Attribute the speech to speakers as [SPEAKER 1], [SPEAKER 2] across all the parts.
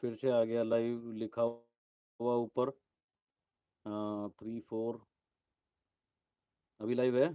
[SPEAKER 1] फिर से आ गया लाइव लिखा हुआ ऊपर थ्री फोर अभी लाइव है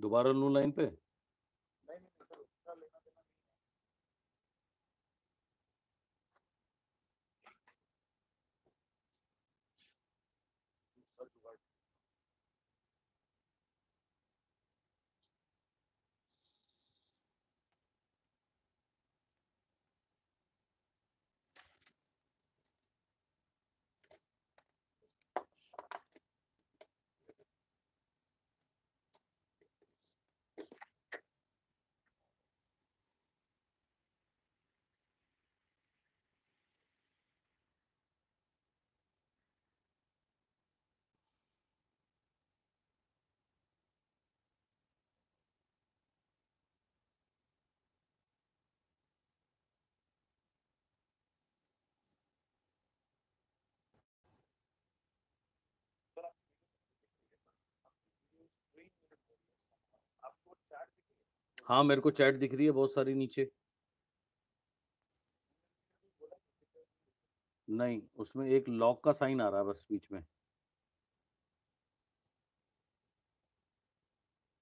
[SPEAKER 1] दोबारा लू लाइन पे हाँ मेरे को चैट दिख रही है बहुत सारी नीचे नहीं उसमें एक लॉक का साइन आ रहा है बस बीच में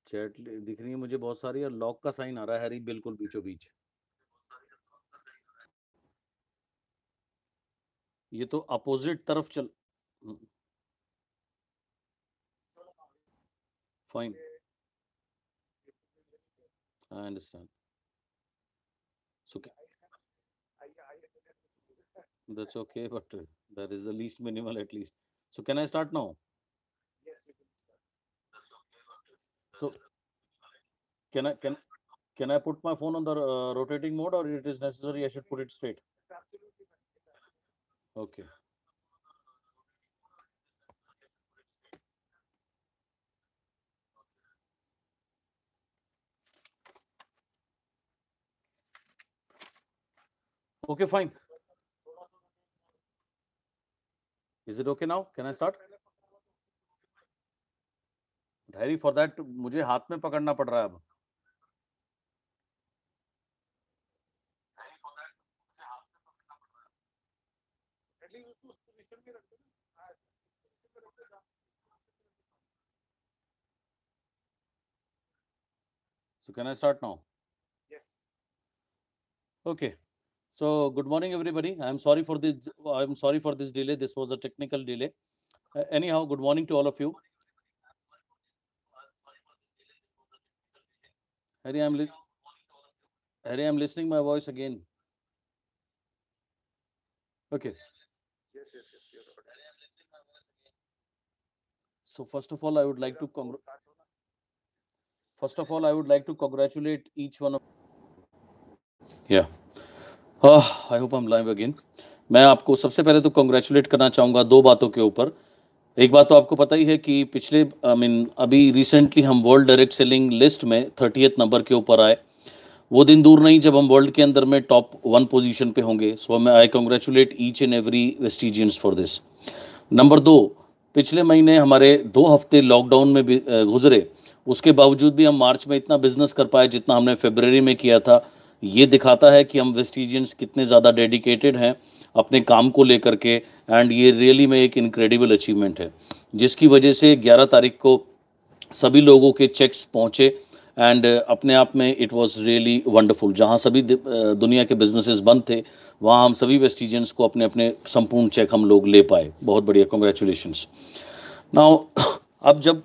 [SPEAKER 1] चैट दिख रही है मुझे बहुत सारी और लॉक का साइन आ रहा है हरी बिल्कुल बीचों बीच ये तो अपोजिट तरफ चल fine hmm. I understand. It's okay. That's okay, but uh, that is the least minimal at least. So can I start now? Yes, you can start. So can I can can I put my phone on the uh, rotating mode, or it is necessary I should put it straight? Okay. okay fine is it okay now can i start diary for that मुझे हाथ में पकड़ना पड़ रहा है अब So can I start now? Yes. Okay. So good morning, everybody. I'm sorry for this. I'm sorry for this delay. This was a technical delay. Uh, anyhow, good morning to all of you. Harry, I'm, li Harry, I'm listening my voice again. Okay. Yes, yes, yes. So first of all, I would like to congr first of all, I would like to congratulate each one of. Yeah. I hope I am live again मैं आपको सबसे पहले तो congratulate करना चाहूँगा दो बातों के ऊपर एक बात तो आपको पता ही है कि पिछले आई I मीन mean, अभी रिसेंटली हम वर्ल्ड डायरेक्ट सेलिंग लिस्ट में थर्टीथ नंबर के ऊपर आए वो दिन दूर नहीं जब हम वर्ल्ड के अंदर में टॉप वन पोजीशन पे होंगे सो मैं I congratulate each and every Vestigians for this number दो पिछले महीने हमारे दो हफ्ते लॉकडाउन में गुजरे उसके बावजूद भी हम मार्च में इतना बिजनेस कर पाए जितना हमने फेबररी में किया था ये दिखाता है कि हम वेस्ट इंडियंस कितने ज़्यादा डेडिकेटेड हैं अपने काम को लेकर के एंड ये रियली में एक इनक्रेडिबल अचीवमेंट है जिसकी वजह से 11 तारीख को सभी लोगों के चेक्स पहुँचे एंड अपने आप में इट वॉज रियली वंडरफुल जहाँ सभी uh, दुनिया के बिजनेसेस बंद थे वहाँ हम सभी वेस्ट इंडियंस को अपने अपने संपूर्ण चेक हम लोग ले पाए बहुत बढ़िया कॉन्ग्रेचुलेशंस नाउ अब जब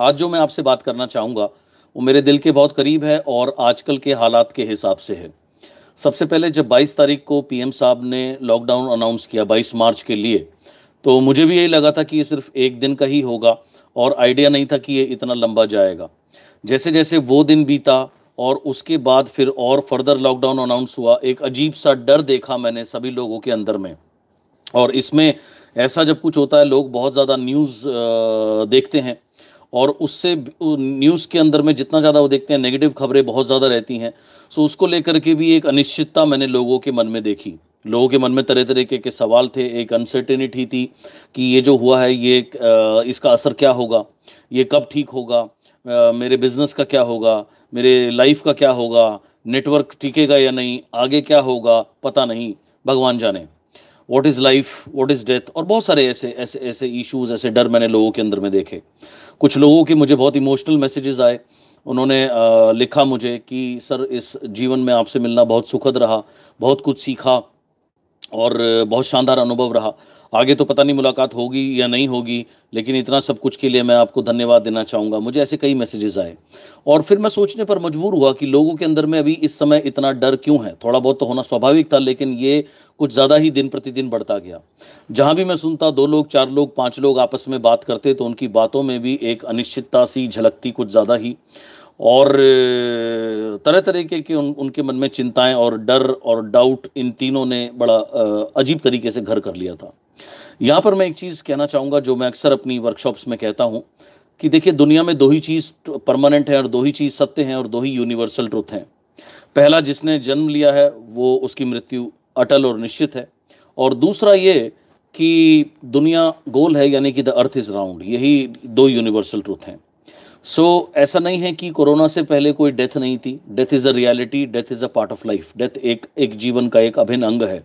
[SPEAKER 1] आज जो मैं आपसे बात करना चाहूँगा वो मेरे दिल के बहुत करीब है और आजकल के हालात के हिसाब से है सबसे पहले जब 22 तारीख को पीएम साहब ने लॉकडाउन अनाउंस किया 22 मार्च के लिए तो मुझे भी यही लगा था कि ये सिर्फ एक दिन का ही होगा और आइडिया नहीं था कि ये इतना लंबा जाएगा जैसे जैसे वो दिन बीता और उसके बाद फिर और फर्दर लॉकडाउन अनाउंस हुआ एक अजीब सा डर देखा मैंने सभी लोगों के अंदर में और इसमें ऐसा जब कुछ होता है लोग बहुत ज़्यादा न्यूज़ देखते हैं और उससे न्यूज़ के अंदर में जितना ज़्यादा वो देखते हैं नेगेटिव खबरें बहुत ज़्यादा रहती हैं सो उसको लेकर के भी एक अनिश्चितता मैंने लोगों के मन में देखी लोगों के मन में तरह तरह के, के सवाल थे एक अनसर्टेनिटी थी कि ये जो हुआ है ये इसका असर क्या होगा ये कब ठीक होगा मेरे बिजनेस का क्या होगा मेरे लाइफ का क्या होगा नेटवर्क टिकेगा या नहीं आगे क्या होगा पता नहीं भगवान जाने what is life what is death और बहुत सारे ऐसे ऐसे ऐसे इश्यूज ऐसे डर मैंने लोगों के अंदर में देखे कुछ लोगों के मुझे बहुत इमोशनल मैसेजेस आए उन्होंने लिखा मुझे कि सर इस जीवन में आपसे मिलना बहुत सुखद रहा बहुत कुछ सीखा और बहुत शानदार अनुभव रहा आगे तो पता नहीं मुलाकात होगी या नहीं होगी लेकिन इतना सब कुछ के लिए मैं आपको धन्यवाद देना चाहूँगा मुझे ऐसे कई मैसेजेस आए और फिर मैं सोचने पर मजबूर हुआ कि लोगों के अंदर में अभी इस समय इतना डर क्यों है थोड़ा बहुत तो होना स्वाभाविक था लेकिन ये कुछ ज़्यादा ही दिन प्रतिदिन बढ़ता गया जहाँ भी मैं सुनता दो लोग चार लोग पाँच लोग आपस में बात करते तो उनकी बातों में भी एक अनिश्चितता सी झलकती कुछ ज़्यादा ही और तरह तरह के, उन, उनके मन में चिंताएं और डर और डाउट इन तीनों ने बड़ा अजीब तरीके से घर कर लिया था यहाँ पर मैं एक चीज़ कहना चाहूँगा जो मैं अक्सर अपनी वर्कशॉप्स में कहता हूँ कि देखिए दुनिया में दो ही चीज़ परमानेंट है और दो ही चीज़ सत्य हैं और दो ही यूनिवर्सल ट्रुथ हैं पहला जिसने जन्म लिया है वो उसकी मृत्यु अटल और निश्चित है और दूसरा ये कि दुनिया गोल है यानी कि द अर्थ इज़ राउंड यही दो यूनिवर्सल ट्रुथ हैं सो so, ऐसा नहीं है कि कोरोना से पहले कोई डेथ नहीं थी death is a reality death is a part of life death एक एक जीवन का एक अभिन्न अंग है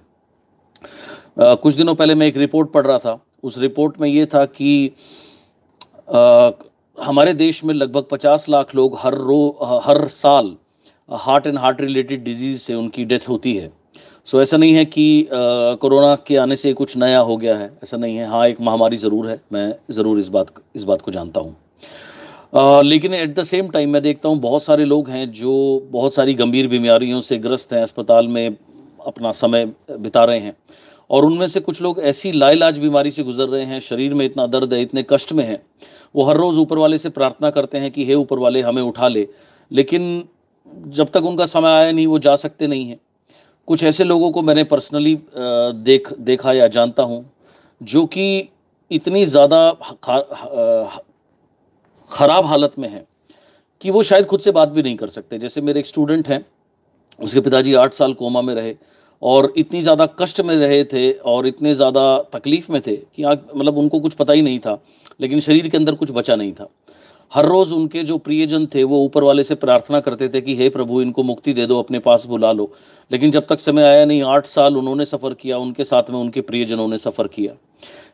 [SPEAKER 1] Uh, कुछ दिनों पहले मैं एक रिपोर्ट पढ़ रहा था उस रिपोर्ट में ये था कि uh, हमारे देश में लगभग 50 लाख लोग हर रो हर साल heart and heart related disease से उनकी डेथ होती है सो so, ऐसा नहीं है कि कोरोना uh, के आने से कुछ नया हो गया है ऐसा नहीं है हाँ एक महामारी ज़रूर है मैं ज़रूर इस बात इस बात को जानता हूँ आ, लेकिन एट द सेम टाइम मैं देखता हूँ बहुत सारे लोग हैं जो बहुत सारी गंभीर बीमारियों से ग्रस्त हैं अस्पताल में अपना समय बिता रहे हैं और उनमें से कुछ लोग ऐसी लाइलाज बीमारी से गुजर रहे हैं शरीर में इतना दर्द है इतने कष्ट में है वो हर रोज़ ऊपर वाले से प्रार्थना करते हैं कि हे ऊपर वाले हमें उठा ले लेकिन जब तक उनका समय आया नहीं वो जा सकते नहीं हैं कुछ ऐसे लोगों को मैंने पर्सनली देख देखा या जानता हूँ जो कि इतनी ज़्यादा ख़राब हालत में हैं कि वो शायद खुद से बात भी नहीं कर सकते जैसे मेरे एक स्टूडेंट हैं उसके पिताजी आठ साल कोमा में रहे और इतनी ज़्यादा कष्ट में रहे थे और इतने ज़्यादा तकलीफ़ में थे कि मतलब उनको कुछ पता ही नहीं था लेकिन शरीर के अंदर कुछ बचा नहीं था हर रोज़ उनके जो प्रियजन थे वो ऊपर वाले से प्रार्थना करते थे कि हे प्रभु इनको मुक्ति दे दो अपने पास बुला लो लेकिन जब तक समय आया नहीं आठ साल उन्होंने सफ़र किया उनके साथ में उनके प्रियजनों ने सफ़र किया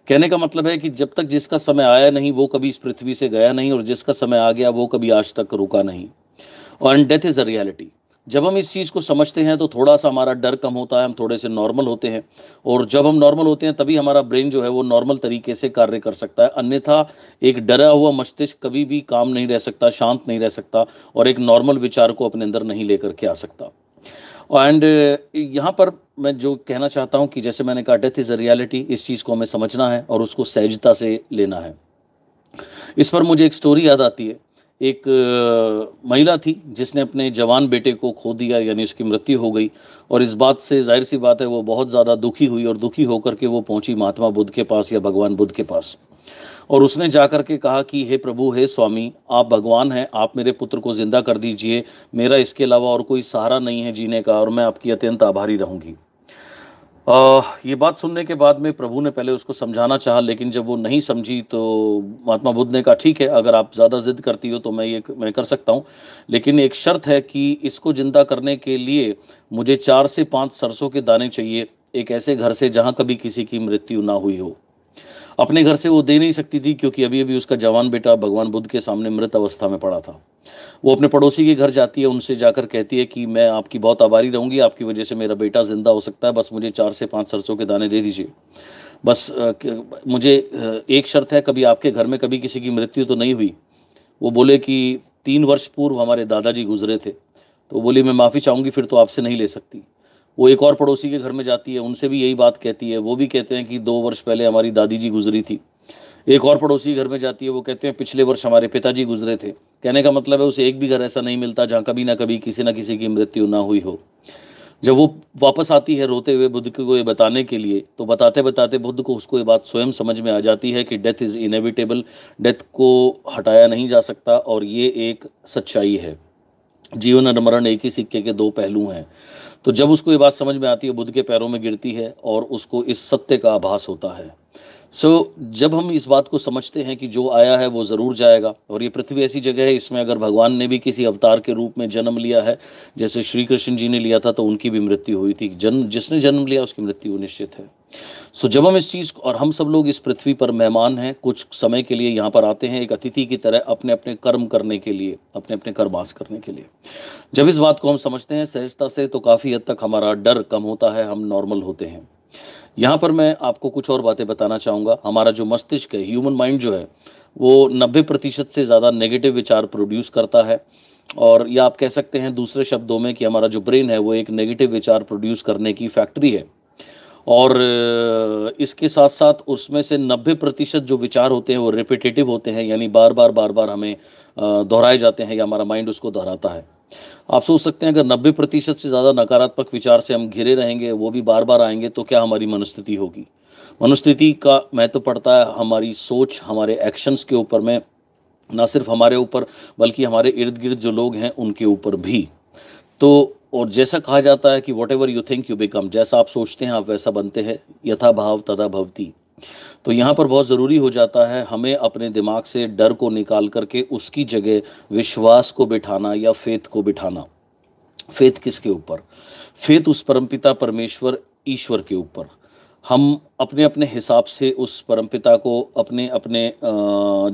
[SPEAKER 1] कहने का मतलब है कि जब तक जिसका समय आया नहीं वो कभी इस पृथ्वी से गया नहीं और जिसका समय आ गया वो कभी आज तक रुका नहीं और and death is a reality जब हम इस चीज़ को समझते हैं तो थोड़ा सा हमारा डर कम होता है हम थोड़े से नॉर्मल होते हैं और जब हम नॉर्मल होते हैं तभी हमारा ब्रेन जो है वो नॉर्मल तरीके से कार्य कर सकता है अन्यथा एक डरा हुआ मस्तिष्क कभी भी काम नहीं रह सकता शांत नहीं रह सकता और एक नॉर्मल विचार को अपने अंदर नहीं लेकर के आ सकता एंड uh, यहाँ पर मैं जो कहना चाहता हूँ कि जैसे मैंने कहा डेथ इज़ अ रियलिटी इस चीज़ को हमें समझना है और उसको सहजता से लेना है इस पर मुझे एक स्टोरी याद आती है एक uh, महिला थी जिसने अपने जवान बेटे को खो दिया यानी उसकी मृत्यु हो गई और इस बात से जाहिर सी बात है वो बहुत ज़्यादा दुखी हुई और दुखी होकर के वो पहुंची महात्मा बुद्ध के पास या भगवान बुद्ध के पास और उसने जाकर के कहा कि हे प्रभु हे स्वामी आप भगवान हैं आप मेरे पुत्र को ज़िंदा कर दीजिए मेरा इसके अलावा और कोई सहारा नहीं है जीने का और मैं आपकी अत्यंत आभारी रहूँगी ये बात सुनने के बाद में प्रभु ने पहले उसको समझाना चाहा लेकिन जब वो नहीं समझी तो महात्मा बुद्ध ने कहा ठीक है अगर आप ज़्यादा ज़िद करती हो तो मैं ये मैं कर सकता हूँ लेकिन एक शर्त है कि इसको ज़िंदा करने के लिए मुझे चार से पाँच सरसों के दाने चाहिए एक ऐसे घर से जहाँ कभी किसी की मृत्यु ना हुई हो अपने घर से वो दे नहीं सकती थी क्योंकि अभी अभी उसका जवान बेटा भगवान बुद्ध के सामने मृत अवस्था में पड़ा था वो अपने पड़ोसी के घर जाती है उनसे जाकर कहती है कि मैं आपकी बहुत आभारी रहूंगी आपकी वजह से मेरा बेटा जिंदा हो सकता है बस मुझे चार से पाँच सरसों के दाने दे दीजिए बस मुझे एक शर्त है कभी आपके घर में कभी किसी की मृत्यु तो नहीं हुई वो बोले कि तीन वर्ष पूर्व हमारे दादाजी गुजरे थे तो बोली मैं माफ़ी चाहूंगी फिर तो आपसे नहीं ले सकती वो एक और पड़ोसी के घर में जाती है उनसे भी यही बात कहती है वो भी कहते हैं कि दो वर्ष पहले हमारी दादी जी गुजरी थी एक और पड़ोसी घर में जाती है वो कहते हैं पिछले वर्ष हमारे पिताजी गुजरे थे कहने का मतलब है उसे एक भी घर ऐसा नहीं मिलता जहाँ कभी ना कभी किसी ना किसी की मृत्यु ना हुई हो जब वो वापस आती है रोते हुए बुद्ध को ये बताने के लिए तो बताते बताते बुद्ध को उसको ये बात स्वयं समझ में आ जाती है कि डेथ इज़ इनेविटेबल डेथ को हटाया नहीं जा सकता और ये एक सच्चाई है जीवन और मरण एक ही सिक्के के दो पहलू हैं तो जब उसको ये बात समझ में आती है बुद्ध के पैरों में गिरती है और उसको इस सत्य का आभास होता है सो so, जब हम इस बात को समझते हैं कि जो आया है वो ज़रूर जाएगा और ये पृथ्वी ऐसी जगह है इसमें अगर भगवान ने भी किसी अवतार के रूप में जन्म लिया है जैसे श्री कृष्ण जी ने लिया था तो उनकी भी मृत्यु हुई थी जन्म जिसने जन्म लिया उसकी मृत्यु निश्चित है सो so, जब हम इस चीज़ और हम सब लोग इस पृथ्वी पर मेहमान हैं कुछ समय के लिए यहाँ पर आते हैं एक अतिथि की तरह अपने अपने कर्म करने के लिए अपने अपने कर्मास करने के लिए जब इस बात को हम समझते हैं सहजता से तो काफ़ी हद तक हमारा डर कम होता है हम नॉर्मल होते हैं यहाँ पर मैं आपको कुछ और बातें बताना चाहूँगा हमारा जो मस्तिष्क है ह्यूमन माइंड जो है वो नब्बे प्रतिशत से ज़्यादा नेगेटिव विचार प्रोड्यूस करता है और या आप कह सकते हैं दूसरे शब्दों में कि हमारा जो ब्रेन है वो एक नेगेटिव विचार प्रोड्यूस करने की फैक्ट्री है और इसके साथ साथ उसमें से 90 प्रतिशत जो विचार होते हैं वो रिपीटेटिव होते हैं यानी बार बार बार बार हमें दोहराए जाते हैं या हमारा माइंड उसको दोहराता है आप सोच सकते हैं अगर नब्बे प्रतिशत से ज़्यादा नकारात्मक विचार से हम घिरे रहेंगे वो भी बार बार आएंगे तो क्या हमारी मनस्थिति होगी मनस्थिति का महत्व तो पड़ता है हमारी सोच हमारे एक्शंस के ऊपर में ना सिर्फ हमारे ऊपर बल्कि हमारे इर्द गिर्द जो लोग हैं उनके ऊपर भी तो और जैसा कहा जाता है कि whatever you think you become जैसा आप सोचते हैं आप वैसा बनते हैं यथा भाव तदा भवती तो यहाँ पर बहुत ज़रूरी हो जाता है हमें अपने दिमाग से डर को निकाल करके उसकी जगह विश्वास को बिठाना या फेथ को बिठाना फेथ किसके ऊपर फेथ उस परमपिता परमेश्वर ईश्वर के ऊपर हम अपने अपने हिसाब से उस परमपिता को अपने अपने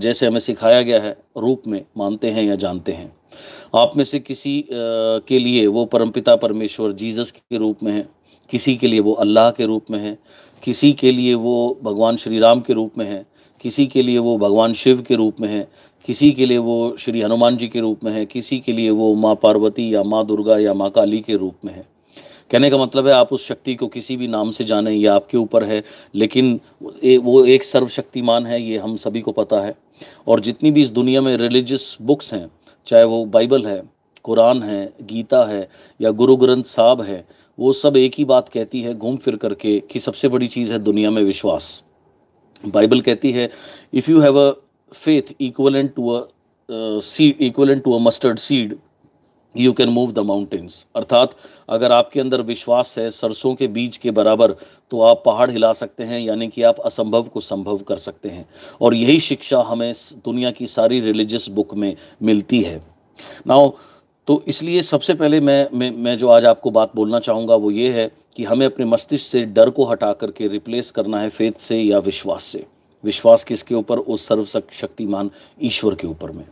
[SPEAKER 1] जैसे हमें सिखाया गया है रूप में मानते हैं या जानते हैं आप में से किसी के लिए वो परमपिता परमेश्वर जीसस के रूप में है किसी के लिए वो अल्लाह के रूप में है किसी के लिए वो भगवान श्री राम के रूप में है किसी के लिए वो भगवान शिव के रूप में है किसी के लिए वो श्री हनुमान जी के रूप में है किसी के लिए वो माँ पार्वती या माँ दुर्गा या माँ काली के रूप में है कहने का मतलब है आप उस शक्ति को किसी भी नाम से जाने ये आपके ऊपर है लेकिन वो एक सर्वशक्तिमान है ये हम सभी को पता है और जितनी भी इस दुनिया में रिलीजियस बुक्स हैं चाहे वो बाइबल है कुरान है गीता है या गुरु ग्रंथ साहब है वो सब एक ही बात कहती है घूम फिर करके कि सबसे बड़ी चीज़ है दुनिया में विश्वास बाइबल कहती है if you have a faith equivalent to a seed equivalent to a mustard seed you can move the mountains अर्थात अगर आपके अंदर विश्वास है सरसों के बीज के बराबर तो आप पहाड़ हिला सकते हैं यानी कि आप असंभव को संभव कर सकते हैं और यही शिक्षा हमें दुनिया की सारी रिलीजियस बुक में मिलती है नाउ तो इसलिए सबसे पहले मैं मैं मैं जो आज आपको बात बोलना चाहूँगा वो ये है कि हमें अपने मस्तिष्क से डर को हटा करके रिप्लेस करना है फेथ से या विश्वास से विश्वास किसके ऊपर उस सर्वशक्तिमान ईश्वर के ऊपर में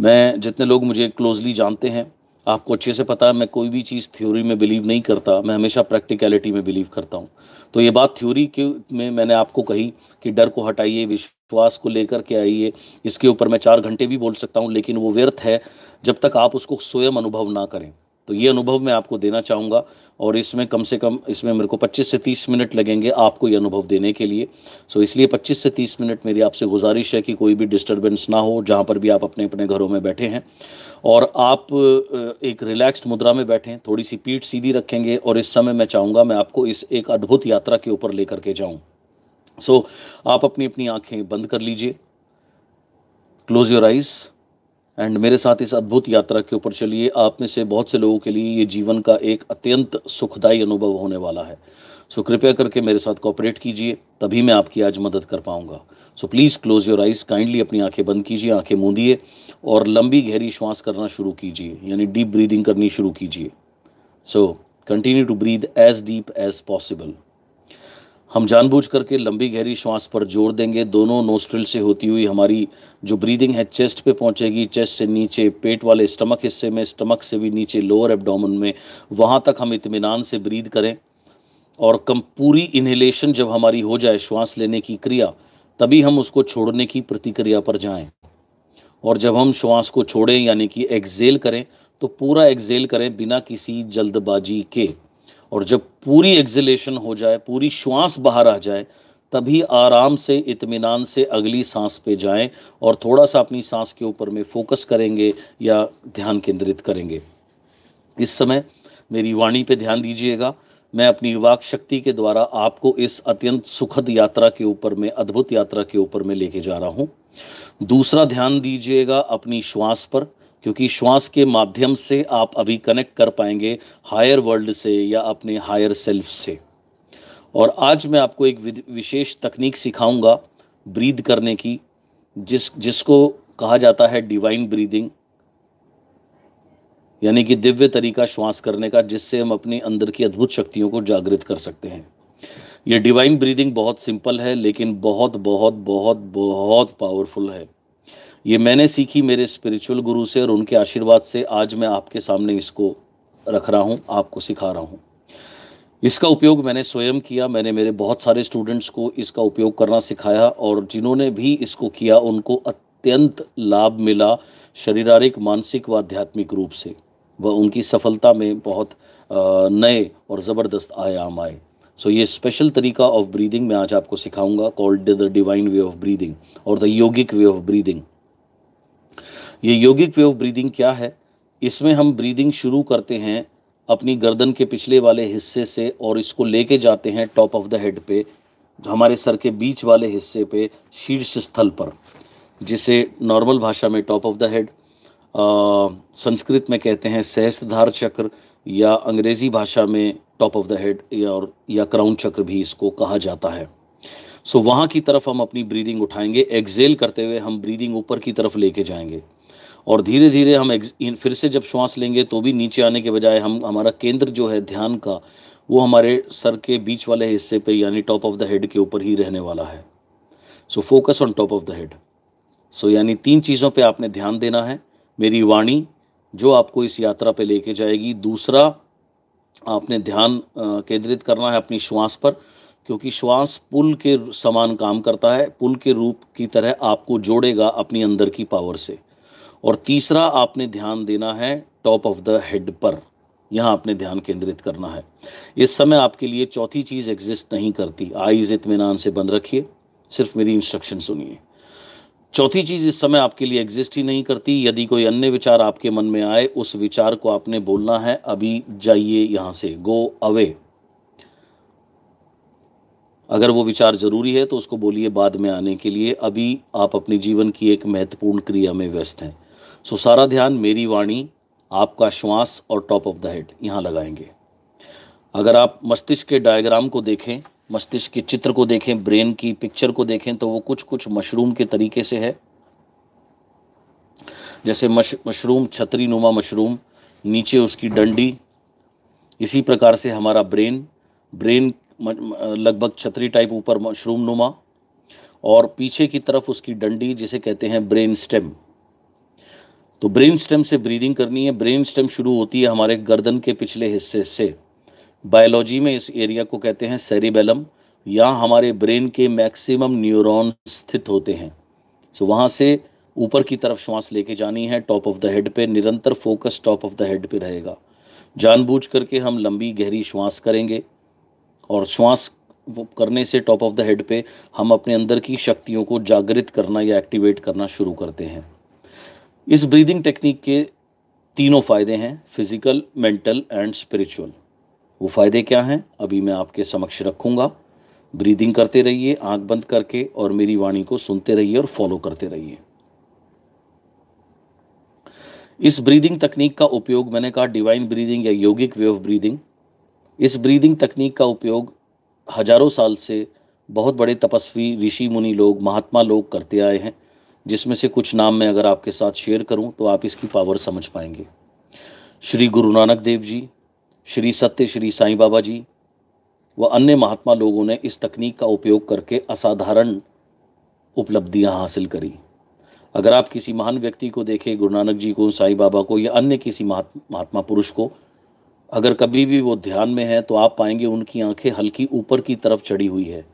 [SPEAKER 1] मैं जितने लोग मुझे क्लोजली जानते हैं आपको अच्छे से पता है मैं कोई भी चीज़ थ्योरी में बिलीव नहीं करता मैं हमेशा प्रैक्टिकलिटी में बिलीव करता हूँ तो ये बात थ्योरी के में मैंने आपको कही कि डर को हटाइए विश्व विश्वास को लेकर के आइए इसके ऊपर मैं चार घंटे भी बोल सकता हूँ लेकिन वो व्यर्थ है जब तक आप उसको स्वयं अनुभव ना करें तो ये अनुभव मैं आपको देना चाहूँगा और इसमें कम से कम इसमें मेरे को 25 से 30 मिनट लगेंगे आपको ये अनुभव देने के लिए सो इसलिए 25 से 30 मिनट मेरी आपसे गुजारिश है कि कोई भी डिस्टर्बेंस ना हो जहाँ पर भी आप अपने अपने घरों में बैठे हैं और आप एक रिलैक्स्ड मुद्रा में बैठें थोड़ी सी पीठ सीधी रखेंगे और इस समय मैं चाहूँगा मैं आपको इस एक अद्भुत यात्रा के ऊपर लेकर के जाऊँ सो so, आप अपनी अपनी आंखें बंद कर लीजिए क्लोज योर आइज़ एंड मेरे साथ इस अद्भुत यात्रा के ऊपर चलिए आप में से बहुत से लोगों के लिए ये जीवन का एक अत्यंत सुखदायी अनुभव होने वाला है सो so, कृपया करके मेरे साथ कॉपरेट कीजिए तभी मैं आपकी आज मदद कर पाऊंगा so please close your eyes kindly अपनी आंखें बंद कीजिए आंखें मूंदिए और लंबी गहरी श्वास करना शुरू कीजिए यानी डीप ब्रीदिंग करनी शुरू कीजिए so continue to breathe as deep as possible हम जानबूझ करके लंबी गहरी श्वास पर जोर देंगे दोनों नोस्ट्रिल से होती हुई हमारी जो ब्रीदिंग है चेस्ट पे पहुंचेगी चेस्ट से नीचे पेट वाले स्टमक हिस्से में स्टमक से भी नीचे लोअर एब्डोमन में वहां तक हम इतमान से ब्रीद करें और कम पूरी इन्हेलेशन जब हमारी हो जाए श्वास लेने की क्रिया तभी हम उसको छोड़ने की प्रतिक्रिया पर जाएं और जब हम श्वास को छोड़ें यानी कि एक्जेल करें तो पूरा एक्जेल करें बिना किसी जल्दबाजी के और जब पूरी एग्जिलेशन हो जाए पूरी श्वास बाहर आ जाए तभी आराम से इतमान से अगली सांस पे जाएं और थोड़ा सा अपनी सांस के ऊपर में फोकस करेंगे या ध्यान केंद्रित करेंगे इस समय मेरी वाणी पे ध्यान दीजिएगा मैं अपनी वाक शक्ति के द्वारा आपको इस अत्यंत सुखद यात्रा के ऊपर में अद्भुत यात्रा के ऊपर में लेके जा रहा हूँ दूसरा ध्यान दीजिएगा अपनी श्वास पर क्योंकि श्वास के माध्यम से आप अभी कनेक्ट कर पाएंगे हायर वर्ल्ड से या अपने हायर सेल्फ से और आज मैं आपको एक विशेष तकनीक सिखाऊंगा ब्रीद करने की जिस जिसको कहा जाता है डिवाइन ब्रीदिंग यानी कि दिव्य तरीका श्वास करने का जिससे हम अपने अंदर की अद्भुत शक्तियों को जागृत कर सकते हैं यह डिवाइन ब्रीदिंग बहुत सिंपल है लेकिन बहुत बहुत बहुत बहुत पावरफुल है ये मैंने सीखी मेरे स्पिरिचुअल गुरु से और उनके आशीर्वाद से आज मैं आपके सामने इसको रख रहा हूँ आपको सिखा रहा हूँ इसका उपयोग मैंने स्वयं किया मैंने मेरे बहुत सारे स्टूडेंट्स को इसका उपयोग करना सिखाया और जिन्होंने भी इसको किया उनको अत्यंत लाभ मिला शरीरारिक मानसिक व आध्यात्मिक रूप से व उनकी सफलता में बहुत नए और ज़बरदस्त आयाम आए सो so, ये स्पेशल तरीका ऑफ ब्रीदिंग मैं आज आपको सिखाऊंगा called the divine way of breathing और the yogic way of breathing ये योगिक वे ऑफ ब्रीदिंग क्या है इसमें हम ब्रीदिंग शुरू करते हैं अपनी गर्दन के पिछले वाले हिस्से से और इसको लेके जाते हैं टॉप ऑफ द हेड पे हमारे सर के बीच वाले हिस्से पे शीर्ष स्थल पर जिसे नॉर्मल भाषा में top of the head Sanskrit में कहते हैं सहस्त्रधार चक्र या अंग्रेज़ी भाषा में टॉप ऑफ द हेड या और या क्राउन चक्र भी इसको कहा जाता है सो so, वहाँ की तरफ हम अपनी ब्रीदिंग उठाएंगे एक्जेल करते हुए हम ब्रीदिंग ऊपर की तरफ लेके जाएंगे और धीरे धीरे हम फिर से जब श्वास लेंगे तो भी नीचे आने के बजाय हम हमारा केंद्र जो है ध्यान का वो हमारे सर के बीच वाले हिस्से पे यानी टॉप ऑफ द हेड के ऊपर ही रहने वाला है so focus on top of the head so यानी तीन चीज़ों पे आपने ध्यान देना है मेरी वाणी जो आपको इस यात्रा पे लेके जाएगी दूसरा आपने ध्यान केंद्रित करना है अपनी श्वास पर क्योंकि श्वास पुल के समान काम करता है पुल के रूप की तरह आपको जोड़ेगा अपनी अंदर की पावर से और तीसरा आपने ध्यान देना है टॉप ऑफ द हेड पर यहाँ आपने ध्यान केंद्रित करना है इस समय आपके लिए चौथी चीज़ एग्जिस्ट नहीं करती आईज इतमान से बंद रखिए सिर्फ मेरी इंस्ट्रक्शन सुनिए चौथी चीज़ इस समय आपके लिए एग्जिस्ट ही नहीं करती यदि कोई अन्य विचार आपके मन में आए उस विचार को आपने बोलना है अभी जाइए यहां से गो अवे अगर वो विचार ज़रूरी है तो उसको बोलिए बाद में आने के लिए अभी आप अपने जीवन की एक महत्वपूर्ण क्रिया में व्यस्त हैं सो सारा ध्यान मेरी वाणी आपका श्वास और टॉप ऑफ द हेड यहाँ लगाएंगे अगर आप मस्तिष्क के डायग्राम को देखें मस्तिष्क के चित्र को देखें ब्रेन की पिक्चर को देखें तो वो कुछ कुछ मशरूम के तरीके से है जैसे मश मशरूम छतरी नुमा मशरूम नीचे उसकी डंडी इसी प्रकार से हमारा ब्रेन ब्रेन लगभग छतरी टाइप ऊपर मशरूम नुमा और पीछे की तरफ उसकी डंडी जिसे कहते हैं ब्रेन स्टेम तो ब्रेन स्टेम से ब्रीदिंग करनी है ब्रेन स्टेम शुरू होती है हमारे गर्दन के पिछले हिस्से से बायोलॉजी में इस एरिया को कहते हैं सेरिबेलम यहाँ हमारे ब्रेन के मैक्सिमम न्यूरॉन स्थित होते हैं सो वहाँ से ऊपर की तरफ श्वास लेके जानी है टॉप ऑफ द हेड पे निरंतर focus top of the head पे रहेगा जानबूझ करके हम लंबी गहरी श्वास करेंगे और श्वास करने से टॉप ऑफ द हेड पे हम अपने अंदर की शक्तियों को जागृत करना या एक्टिवेट करना शुरू करते हैं इस ब्रीदिंग टेक्निक के तीनों फ़ायदे हैं फिज़िकल मेंटल एंड स्पिरिचुअल वो फ़ायदे क्या हैं अभी मैं आपके समक्ष रखूंगा ब्रीदिंग करते रहिए आंख बंद करके और मेरी वाणी को सुनते रहिए और फॉलो करते रहिए इस ब्रीदिंग तकनीक का उपयोग मैंने कहा डिवाइन ब्रीदिंग या योगिक वे ऑफ ब्रीदिंग इस ब्रीदिंग तकनीक का उपयोग हजारों साल से बहुत बड़े तपस्वी ऋषि मुनि लोग महात्मा लोग करते आए हैं जिसमें से कुछ नाम मैं अगर आपके साथ शेयर करूं तो आप इसकी पावर समझ पाएंगे श्री गुरु नानक देव जी श्री सत्य श्री साईं बाबा जी व अन्य महात्मा लोगों ने इस तकनीक का उपयोग करके असाधारण उपलब्धियां हासिल करी अगर आप किसी महान व्यक्ति को देखें गुरु नानक जी को साईं बाबा को या अन्य किसी महात्मा पुरुष को अगर कभी भी वो ध्यान में है तो आप पाएंगे उनकी आंखें हल्की ऊपर की तरफ चढ़ी हुई है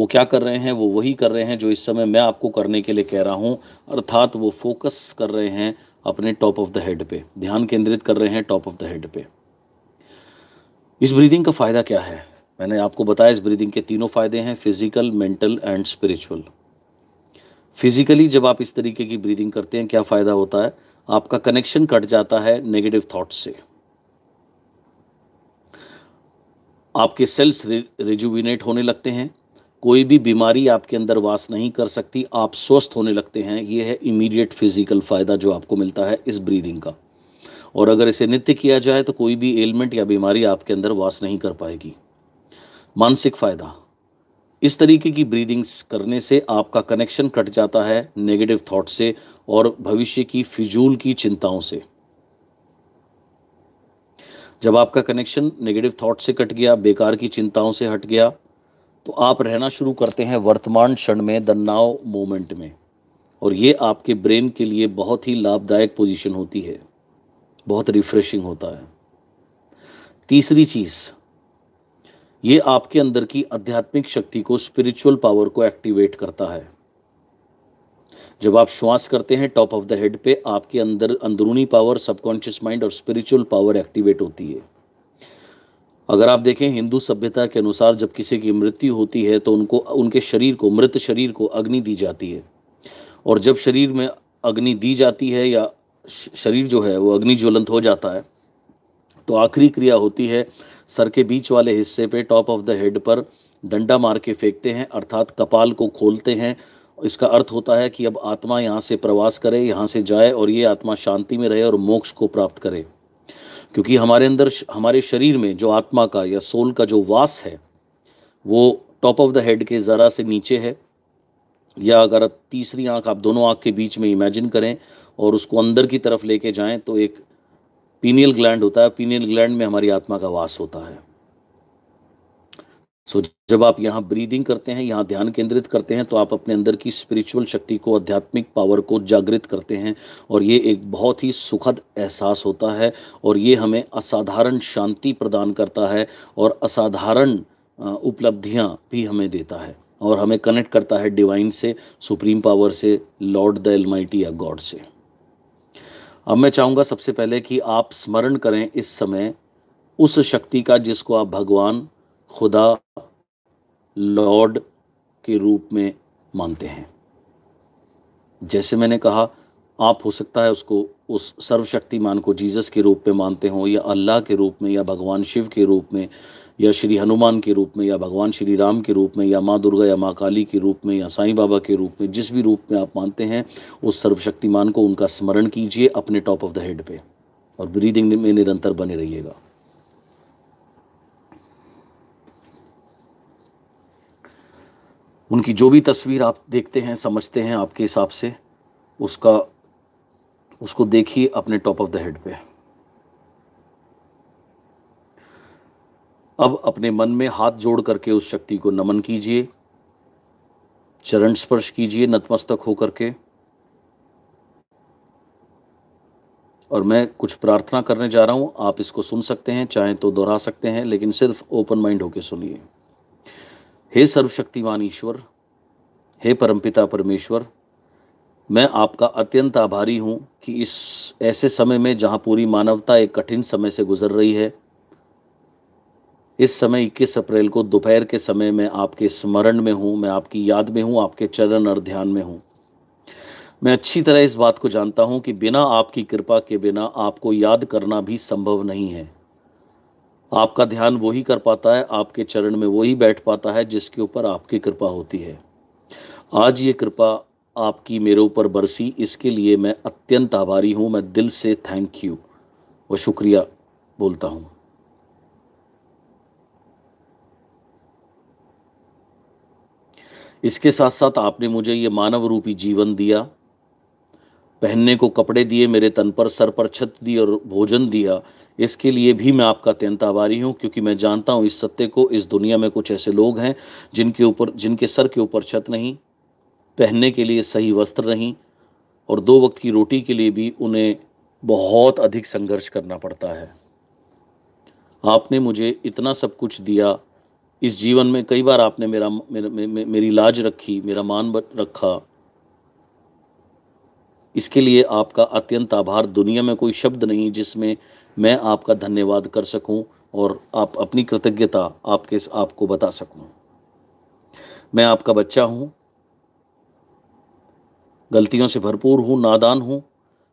[SPEAKER 1] वो क्या कर रहे हैं वो वही कर रहे हैं जो इस समय मैं आपको करने के लिए कह रहा हूँ अर्थात वो फोकस कर रहे हैं अपने टॉप ऑफ द हेड पे ध्यान केंद्रित कर रहे हैं टॉप ऑफ द हेड पे इस ब्रीदिंग का फ़ायदा क्या है मैंने आपको बताया इस ब्रीदिंग के तीनों फ़ायदे हैं physical mental and spiritual physically जब आप इस तरीके की ब्रीदिंग करते हैं क्या फ़ायदा होता है आपका कनेक्शन कट जाता है नेगेटिव थॉट्स से आपके सेल्स रिजुविनेट होने लगते हैं कोई भी बीमारी आपके अंदर वास नहीं कर सकती आप स्वस्थ होने लगते हैं ये है इमीडिएट फिजिकल फ़ायदा जो आपको मिलता है इस ब्रीदिंग का और अगर इसे नित्य किया जाए तो कोई भी एलिमेंट या बीमारी आपके अंदर वास नहीं कर पाएगी मानसिक फ़ायदा इस तरीके की ब्रीदिंग्स करने से आपका कनेक्शन कट जाता है नेगेटिव थॉट से और भविष्य की फिजूल की चिंताओं से जब आपका कनेक्शन नेगेटिव थॉट से कट गया बेकार की चिंताओं से हट गया तो आप रहना शुरू करते हैं वर्तमान क्षण में द नाव मोमेंट में और ये आपके ब्रेन के लिए बहुत ही लाभदायक पोजीशन होती है बहुत रिफ्रेशिंग होता है तीसरी चीज़ ये आपके अंदर की आध्यात्मिक शक्ति को स्पिरिचुअल पावर को एक्टिवेट करता है जब आप श्वास करते हैं टॉप ऑफ द हेड पे आपके अंदर अंदरूनी पावर सबकॉन्शियस माइंड और स्पिरिचुअल पावर एक्टिवेट होती है अगर आप देखें हिंदू सभ्यता के अनुसार जब किसी की मृत्यु होती है तो उनको उनके शरीर को मृत शरीर को अग्नि दी जाती है और जब शरीर में अग्नि दी जाती है या शरीर जो है वो अग्नि ज्वलंत हो जाता है तो आखिरी क्रिया होती है सर के बीच वाले हिस्से पे टॉप ऑफ द हेड पर डंडा मार के फेंकते हैं अर्थात कपाल को खोलते हैं इसका अर्थ होता है कि अब आत्मा यहाँ से प्रवास करे यहाँ से जाए और ये आत्मा शांति में रहे और मोक्ष को प्राप्त करे क्योंकि हमारे अंदर हमारे शरीर में जो आत्मा का या सोल का जो वास है वो टॉप ऑफ द हेड के ज़रा से नीचे है या अगर आप तीसरी आंख आप दोनों आंख के बीच में इमेजिन करें और उसको अंदर की तरफ लेके जाएं तो एक पीनियल ग्लैंड होता है पीनियल ग्लैंड में हमारी आत्मा का वास होता है सो जब आप यहाँ ब्रीदिंग करते हैं यहाँ ध्यान केंद्रित करते हैं तो आप अपने अंदर की स्पिरिचुअल शक्ति को आध्यात्मिक पावर को जागृत करते हैं और ये एक बहुत ही सुखद एहसास होता है और ये हमें असाधारण शांति प्रदान करता है और असाधारण उपलब्धियाँ भी हमें देता है और हमें कनेक्ट करता है डिवाइन से सुप्रीम पावर से लॉर्ड द एलमाइटी या गॉड से अब मैं चाहूँगा सबसे पहले कि आप स्मरण करें इस समय उस शक्ति का जिसको आप भगवान खुदा लॉर्ड के रूप में मानते हैं जैसे मैंने कहा आप हो सकता है उसको उस सर्वशक्तिमान को जीसस के रूप में मानते हों या अल्लाह के रूप में या भगवान शिव के रूप में या श्री हनुमान के रूप में या भगवान श्री राम के रूप में या माँ दुर्गा या माँ काली के रूप में या साईं बाबा के रूप में जिस भी रूप में आप मानते हैं उस सर्वशक्तिमान को उनका स्मरण कीजिए अपने टॉप ऑफ द हेड पे और ब्रीदिंग में निरंतर बने रहिएगा उनकी जो भी तस्वीर आप देखते हैं समझते हैं आपके हिसाब से उसका उसको देखिए अपने टॉप ऑफ द हेड पे अब अपने मन में हाथ जोड़ करके उस शक्ति को नमन कीजिए चरण स्पर्श कीजिए नतमस्तक होकर के और मैं कुछ प्रार्थना करने जा रहा हूं आप इसको सुन सकते हैं चाहे तो दोहरा सकते हैं लेकिन सिर्फ ओपन माइंड होके सुनिए हे सर्वशक्तिमान ईश्वर हे परमपिता परमेश्वर मैं आपका अत्यंत आभारी हूँ कि इस ऐसे समय में जहाँ पूरी मानवता एक कठिन समय से गुजर रही है इस समय 21 अप्रैल को दोपहर के समय में आपके स्मरण में हूँ मैं आपकी याद में हूँ आपके चरण और ध्यान में हूँ मैं अच्छी तरह इस बात को जानता हूँ कि बिना आपकी कृपा के बिना आपको याद करना भी संभव नहीं है आपका ध्यान वही कर पाता है आपके चरण में वही बैठ पाता है जिसके ऊपर आपकी कृपा होती है आज ये कृपा आपकी मेरे ऊपर बरसी इसके लिए मैं अत्यंत आभारी हूँ मैं दिल से थैंक यू व शुक्रिया बोलता हूँ इसके साथ साथ आपने मुझे ये मानव रूपी जीवन दिया पहनने को कपड़े दिए मेरे तन पर सर पर छत दी और भोजन दिया इसके लिए भी मैं आपका अत्यंत आभारी हूँ क्योंकि मैं जानता हूँ इस सत्य को इस दुनिया में कुछ ऐसे लोग हैं जिनके ऊपर जिनके सर के ऊपर छत नहीं पहनने के लिए सही वस्त्र नहीं और दो वक्त की रोटी के लिए भी उन्हें बहुत अधिक संघर्ष करना पड़ता है आपने मुझे इतना सब कुछ दिया इस जीवन में कई बार आपने मेरा मेर, मेरी लाज रखी मेरा मान रखा इसके लिए आपका अत्यंत आभार दुनिया में कोई शब्द नहीं जिसमें मैं आपका धन्यवाद कर सकूं और आप अपनी कृतज्ञता आपके आपको बता सकूं मैं आपका बच्चा हूं गलतियों से भरपूर हूं नादान हूं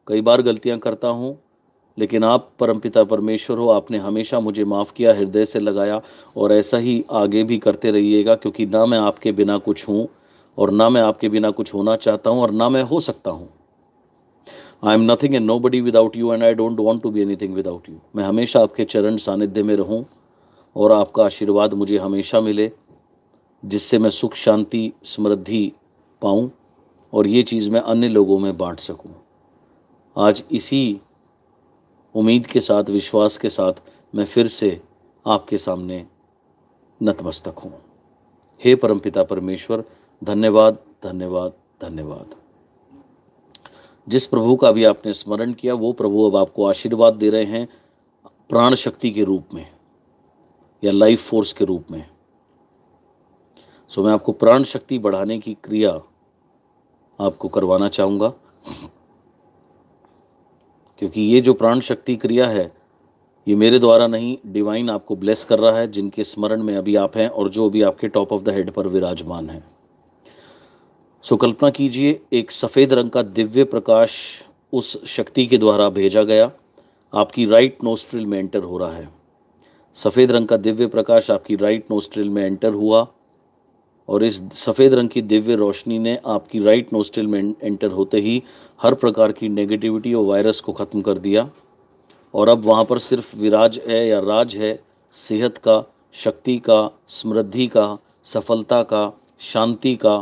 [SPEAKER 1] कई बार गलतियां करता हूं लेकिन आप परमपिता परमेश्वर हो आपने हमेशा मुझे माफ़ किया हृदय से लगाया और ऐसा ही आगे भी करते रहिएगा क्योंकि ना मैं आपके बिना कुछ हूँ और ना मैं आपके बिना कुछ होना चाहता हूँ और ना मैं हो सकता हूँ I am nothing and nobody without you and I don't want to be anything without you मैं हमेशा आपके चरण सानिध्य में रहूँ और आपका आशीर्वाद मुझे हमेशा मिले जिससे मैं सुख शांति समृद्धि पाऊँ और ये चीज़ मैं अन्य लोगों में बांट सकूँ आज इसी उम्मीद के साथ विश्वास के साथ मैं फिर से आपके सामने नतमस्तक हूँ हे परमपिता परमेश्वर धन्यवाद धन्यवाद धन्यवाद जिस प्रभु का भी आपने स्मरण किया वो प्रभु अब आपको आशीर्वाद दे रहे हैं प्राण शक्ति के रूप में या लाइफ फोर्स के रूप में सो मैं आपको प्राण शक्ति बढ़ाने की क्रिया आपको करवाना चाहूँगा क्योंकि ये जो प्राण शक्ति क्रिया है ये मेरे द्वारा नहीं डिवाइन आपको ब्लेस कर रहा है जिनके स्मरण में अभी आप हैं और जो अभी आपके टॉप ऑफ द हेड पर विराजमान हैं सो कल्पना कीजिए एक सफ़ेद रंग का दिव्य प्रकाश उस शक्ति के द्वारा भेजा गया आपकी राइट नोस्ट्रिल में एंटर हो रहा है सफ़ेद रंग का दिव्य प्रकाश आपकी राइट नोस्ट्रिल में एंटर हुआ और इस सफ़ेद रंग की दिव्य रोशनी ने आपकी राइट नोस्ट्रिल में एंटर होते ही हर प्रकार की नेगेटिविटी और वायरस को ख़त्म कर दिया और अब वहाँ पर सिर्फ विराज है या राज है सेहत का शक्ति का समृद्धि का सफलता का शांति का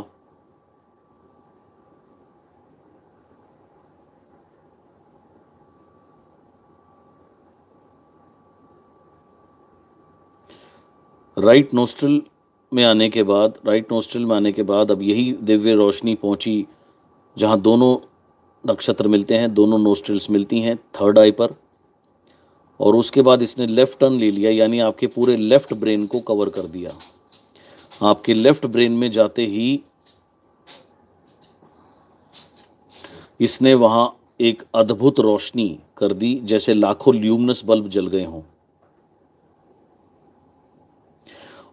[SPEAKER 1] राइट नोस्ट्रल में आने के बाद राइट नोस्ट्रल में आने के बाद अब यही दिव्य रोशनी पहुंची जहां दोनों नक्षत्र मिलते हैं दोनों नोस्ट्रल्स मिलती हैं थर्ड आई पर और उसके बाद इसने लेफ़्ट टर्न ले लिया यानी आपके पूरे लेफ़्ट ब्रेन को कवर कर दिया आपके लेफ़्ट ब्रेन में जाते ही इसने वहाँ एक अद्भुत रोशनी कर दी जैसे लाखों ल्यूमिनस बल्ब जल गए हों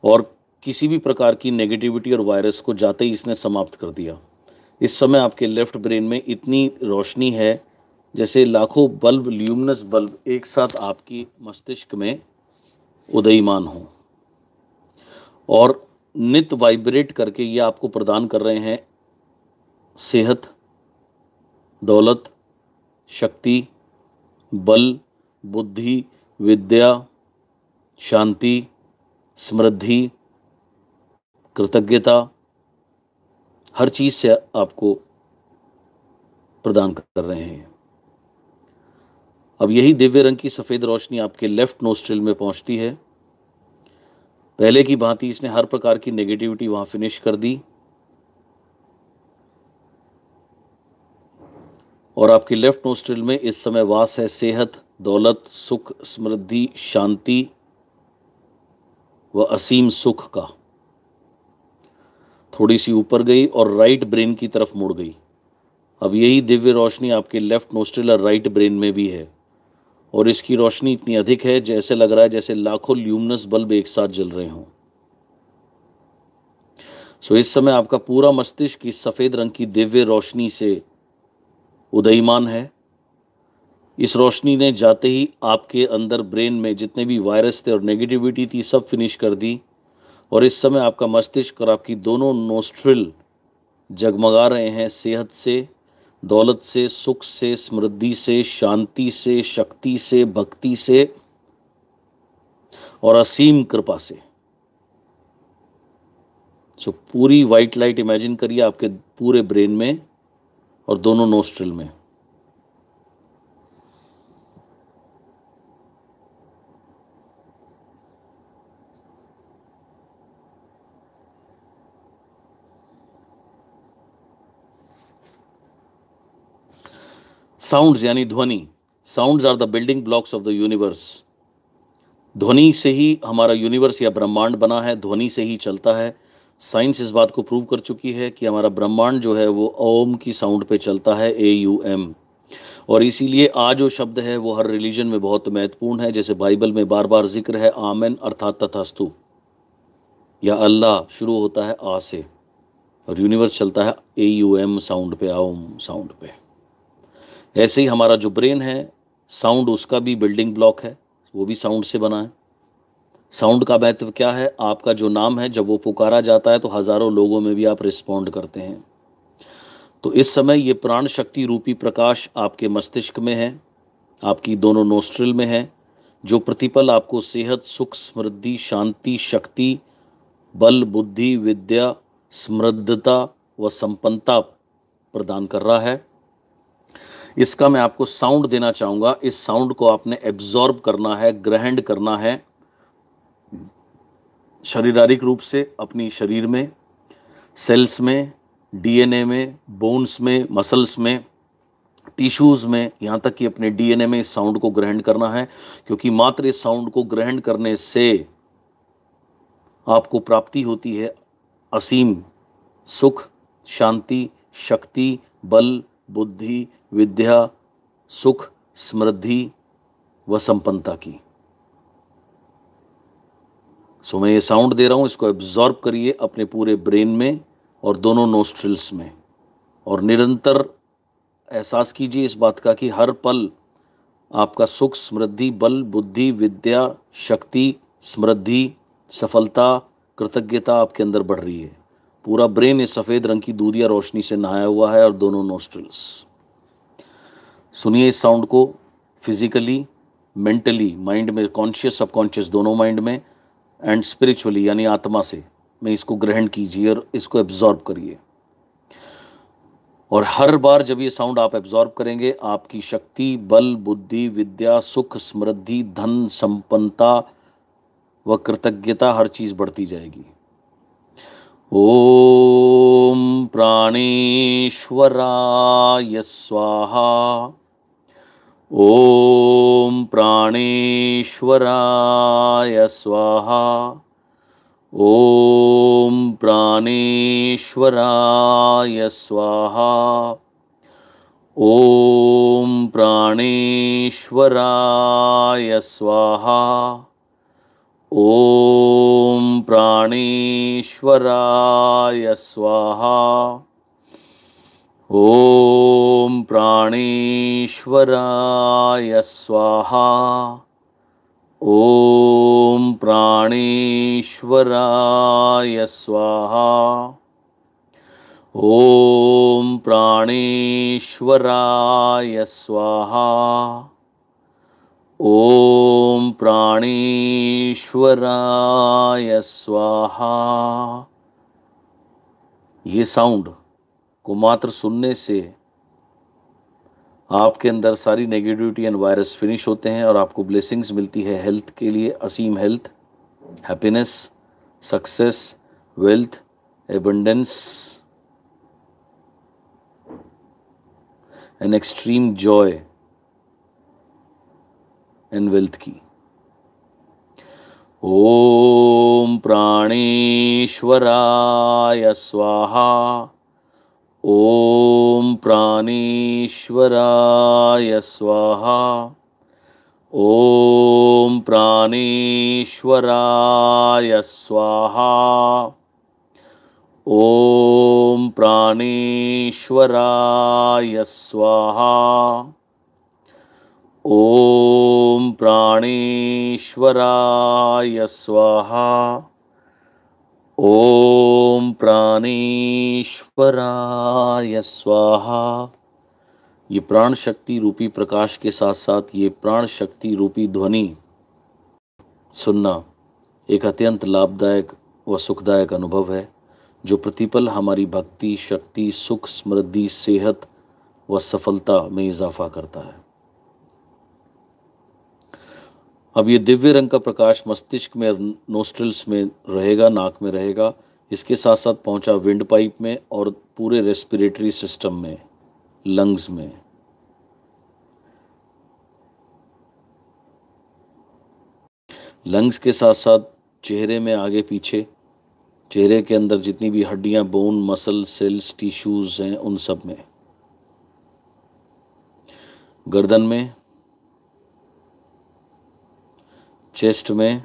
[SPEAKER 1] और किसी भी प्रकार की नेगेटिविटी और वायरस को जाते ही इसने समाप्त कर दिया इस समय आपके लेफ्ट ब्रेन में इतनी रोशनी है जैसे लाखों बल्ब ल्यूमिनस बल्ब एक साथ आपकी मस्तिष्क में उदयमान हो और नित वाइब्रेट करके ये आपको प्रदान कर रहे हैं सेहत दौलत शक्ति बल बुद्धि विद्या शांति समृद्धि कृतज्ञता हर चीज़ से आपको प्रदान कर रहे हैं अब यही दिव्य रंग की सफ़ेद रोशनी आपके लेफ्ट नोस्ट्रिल में पहुंचती है पहले की भांति इसने हर प्रकार की नेगेटिविटी वहां फिनिश कर दी और आपके लेफ्ट नोस्ट्रिल में इस समय वास है सेहत दौलत सुख समृद्धि शांति व असीम सुख का थोड़ी सी ऊपर गई और राइट ब्रेन की तरफ मुड़ गई अब यही दिव्य रोशनी आपके लेफ्ट नोस्ट्रिल और राइट ब्रेन में भी है और इसकी रोशनी इतनी अधिक है जैसे लग रहा है जैसे लाखों ल्यूमिनस बल्ब एक साथ जल रहे हों सो इस समय आपका पूरा मस्तिष्क इस सफ़ेद रंग की दिव्य रोशनी से उदयमान है इस रोशनी ने जाते ही आपके अंदर ब्रेन में जितने भी वायरस थे और नेगेटिविटी थी सब फिनिश कर दी और इस समय आपका मस्तिष्क और आपकी दोनों नोस्ट्रिल जगमगा रहे हैं सेहत से दौलत से सुख से समृद्धि से शांति से शक्ति से भक्ति से और असीम कृपा से सो पूरी वाइट लाइट इमेजिन करिए आपके पूरे ब्रेन में और दोनों नोस्ट्रिल में साउंड्स यानी ध्वनि sounds are the building blocks of the universe ध्वनि से ही हमारा यूनिवर्स या ब्रह्मांड बना है ध्वनि से ही चलता है साइंस इस बात को प्रूव कर चुकी है कि हमारा ब्रह्मांड जो है वो ओम की साउंड पे चलता है ए यू एम और इसीलिए आ जो शब्द है वो हर रिलीजन में बहुत महत्वपूर्ण है जैसे बाइबल में बार बार जिक्र है आमेन अर्थात तथास्तु या अल्लाह शुरू होता है आ से और यूनिवर्स चलता है ए यू एम साउंड पे आम साउंड पे ऐसे ही हमारा जो ब्रेन है साउंड उसका भी बिल्डिंग ब्लॉक है वो भी साउंड से बना है साउंड का महत्व क्या है आपका जो नाम है जब वो पुकारा जाता है तो हज़ारों लोगों में भी आप रिस्पॉन्ड करते हैं तो इस समय ये प्राण शक्ति रूपी प्रकाश आपके मस्तिष्क में है आपकी दोनों नोस्ट्रिल में है जो प्रतिपल आपको सेहत सुख समृद्धि शांति शक्ति बल बुद्धि विद्या समृद्धता व संपन्नता प्रदान कर रहा है इसका मैं आपको साउंड देना चाहूंगा इस साउंड को आपने एब्जॉर्ब करना है ग्रहण करना है शरीरारिक रूप से अपनी शरीर में सेल्स में डीएनए में बोन्स में मसल्स में टिश्यूज़ में यहाँ तक कि अपने डीएनए में इस साउंड को ग्रहण करना है क्योंकि मात्र इस साउंड को ग्रहण करने से आपको प्राप्ति होती है असीम सुख शांति शक्ति बल बुद्धि विद्या सुख समृद्धि व संपन्नता की सो मैं ये साउंड दे रहा हूँ इसको एब्जॉर्ब करिए अपने पूरे ब्रेन में और दोनों नोस्ट्रिल्स में और निरंतर एहसास कीजिए इस बात का कि हर पल आपका सुख समृद्धि बल बुद्धि विद्या शक्ति समृद्धि सफलता कृतज्ञता आपके अंदर बढ़ रही है पूरा ब्रेन इस सफ़ेद रंग की दूधिया रोशनी से नहाया हुआ है और दोनों नोस्ट्रिल्स सुनिए इस साउंड को फिजिकली मेंटली माइंड में कॉन्शियस सबकॉन्शियस दोनों माइंड में एंड स्पिरिचुअली यानी आत्मा से मैं इसको ग्रहण कीजिए और इसको एब्जॉर्ब करिए और हर बार जब ये साउंड आप एब्जॉर्ब करेंगे आपकी शक्ति बल बुद्धि विद्या सुख समृद्धि धन संपन्नता व कृतज्ञता हर चीज बढ़ती जाएगी ओम प्राणेश्वराय स्वाहा ॐ प्राणेश्वराय स्वाहा ॐ प्राणेश्वराय स्वाहा ॐ प्राणेश्वराय स्वाहा ॐ प्राणेश्वराय स्वाहा ॐ प्राणेश्वराय स्वाहा ॐ प्राणेश्वराय स्वाहा ॐ प्राणेश्वराय स्वाहा ॐ प्राणेश्वराय स्वाहा ये साउंड को मात्र सुनने से आपके अंदर सारी नेगेटिविटी एंड वायरस फिनिश होते हैं और आपको ब्लेसिंग्स मिलती है हेल्थ के लिए असीम health happiness success wealth abundance and extreme joy and wealth की ओम प्राणेश्वराय स्वाहा ॐ प्राणेश्वराय स्वाहा ॐ प्राणेश्वराय स्वाहा ॐ प्राणेश्वराय स्वाहा ॐ प्राणेश्वराय स्वाहा ओम प्राणेश्वराय स्वाहा ये प्राण शक्ति रूपी प्रकाश के साथ साथ ये प्राण शक्ति रूपी ध्वनि सुनना एक अत्यंत लाभदायक व सुखदायक अनुभव है जो प्रतिपल हमारी भक्ति शक्ति सुख समृद्धि सेहत व सफलता में इजाफा करता है अब ये दिव्य रंग का प्रकाश मस्तिष्क में नोस्ट्रिल्स में रहेगा नाक में रहेगा इसके साथ साथ पहुंचा विंड पाइप में और पूरे रेस्पिरेटरी सिस्टम में लंग्स में लंग्स के साथ साथ चेहरे में आगे पीछे चेहरे के अंदर जितनी भी हड्डियां बोन मसल सेल्स टिश्यूज़ हैं उन सब में गर्दन में चेस्ट में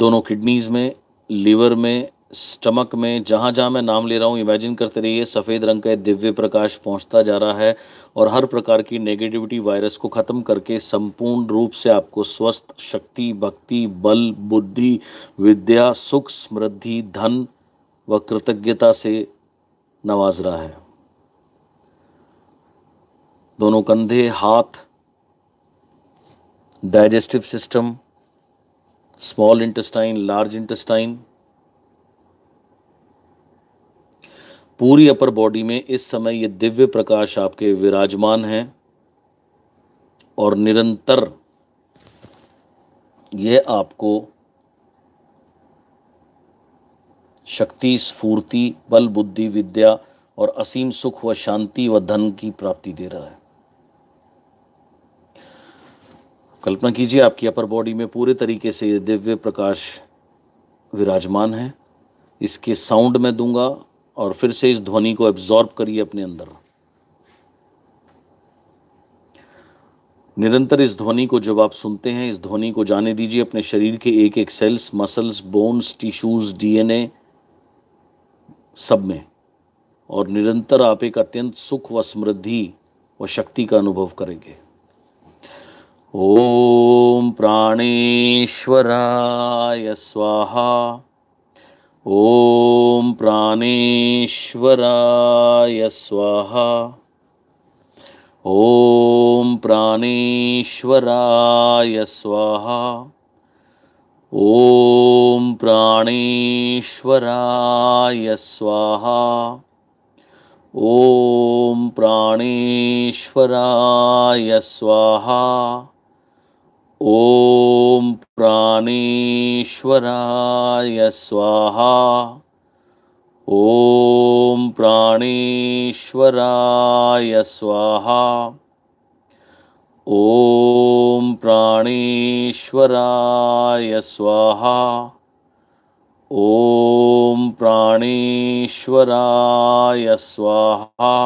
[SPEAKER 1] दोनों किडनीज में लीवर में स्टमक में जहाँ जहाँ मैं नाम ले रहा हूँ इमेजिन करते रहिए सफ़ेद रंग का दिव्य प्रकाश पहुँचता जा रहा है और हर प्रकार की नेगेटिविटी वायरस को ख़त्म करके संपूर्ण रूप से आपको स्वस्थ शक्ति भक्ति बल बुद्धि विद्या सुख समृद्धि धन व कृतज्ञता से नवाज रहा है दोनों कंधे हाथ digestive system small intestine large intestine पूरी अपर बॉडी में इस समय ये दिव्य प्रकाश आपके विराजमान है और निरंतर यह आपको शक्ति स्फूर्ति बल बुद्धि विद्या और असीम सुख व शांति व धन की प्राप्ति दे रहा है कल्पना कीजिए आपकी अपर बॉडी में पूरे तरीके से दिव्य प्रकाश विराजमान है इसके साउंड में दूंगा और फिर से इस ध्वनि को एब्जॉर्ब करिए अपने अंदर निरंतर इस ध्वनि को जब आप सुनते हैं इस ध्वनि को जाने दीजिए अपने शरीर के एक एक cells muscles bones tissues DNA सब में और निरंतर आप एक अत्यंत सुख व समृद्धि व शक्ति का अनुभव करेंगे ओम प्राणेश्वराय स्वाहा ओम प्राणेश्वराय स्वाहा ओम प्राणेश्वराय स्वाहा ॐ प्राणेश्वराय स्वाहा ॐ प्राणेश्वराय स्वाहा ॐ प्राणेश्वराय स्वाहा ॐ प्राणेश्वराय स्वाहा ॐ प्राणेश्वराय स्वाहा ॐ प्राणेश्वराय स्वाहा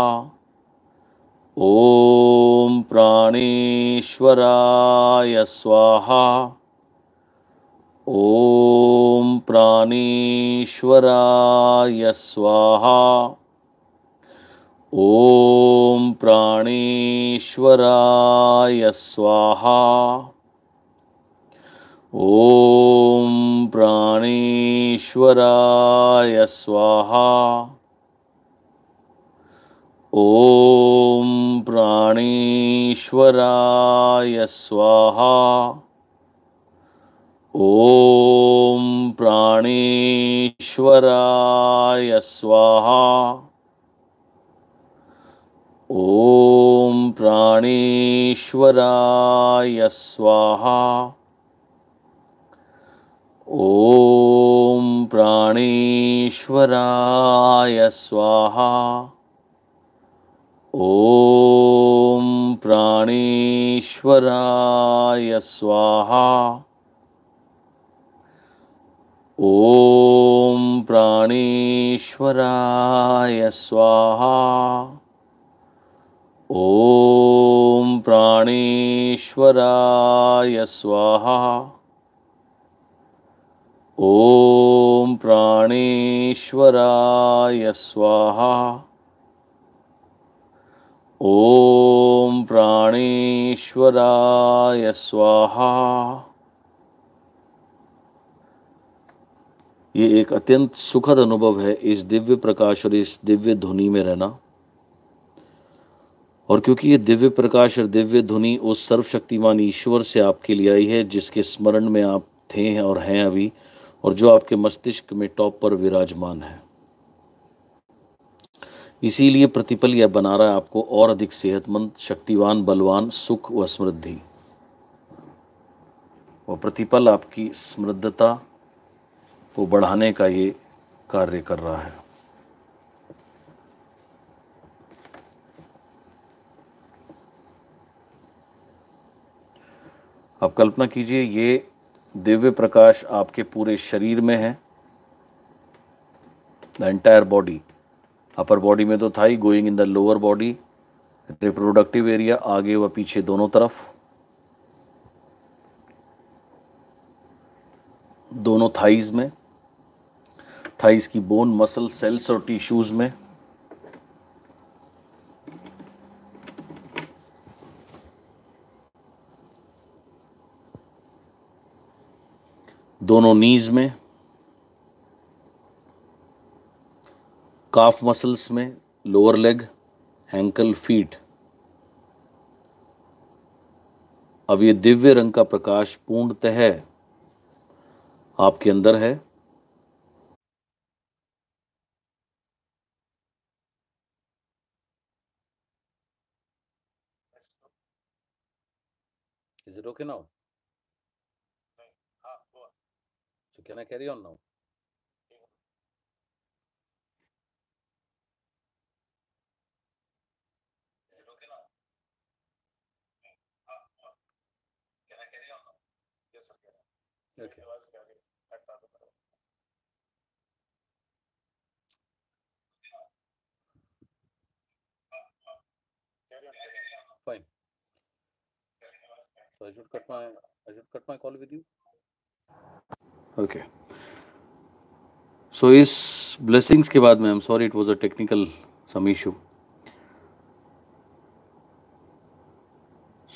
[SPEAKER 1] ॐ प्राणेश्वराय स्वाहा ॐ प्राणेश्वराय स्वाहा ॐ प्राणेश्वराय स्वाहा ॐ प्राणेश्वराय स्वाहा ॐ प्राणेश्वराय स्वाहा ॐ प्राणेश्वराय स्वाहा ॐ प्राणेश्वराय स्वाहा ॐ प्राणेश्वराय स्वाहा ॐ प्राणेश्वराय स्वाहा ॐ प्राणेश्वराय स्वाहा ओम प्राणेश्वराय स्वाहा ओम प्राणेश्वराय स्वाहा ओम प्राणेश्वराय स्वाहा ये एक अत्यंत सुखद अनुभव है इस दिव्य प्रकाश और इस दिव्य ध्वनि में रहना और क्योंकि ये दिव्य प्रकाश और दिव्य ध्वनि उस सर्वशक्तिमान ईश्वर से आपके लिए आई है जिसके स्मरण में आप थे और हैं अभी और जो आपके मस्तिष्क में टॉप पर विराजमान है इसीलिए प्रतिपल यह बना रहा है आपको और अधिक सेहतमंद शक्तिवान बलवान सुख व समृद्धि और प्रतिपल आपकी समृद्धता को बढ़ाने का ये कार्य कर रहा है अब कल्पना कीजिए ये दिव्य प्रकाश आपके पूरे शरीर में है the entire body upper body में तो था ही going in the lower body reproductive area आगे व पीछे दोनों तरफ दोनों थाइज में थाइज की बोन मसल सेल्स और टिश्यूज में दोनों नीज में काफ मसल्स में लोअर लेग हैंकल फीट अब ये दिव्य रंग का प्रकाश पूर्णतः आपके अंदर है Is it okay now? Can I carry on now? Okay. Fine. So I should cut my I should cut my call with you. Okay so इस ब्लेसिंग्स के बाद में I am sorry it was a technical some issue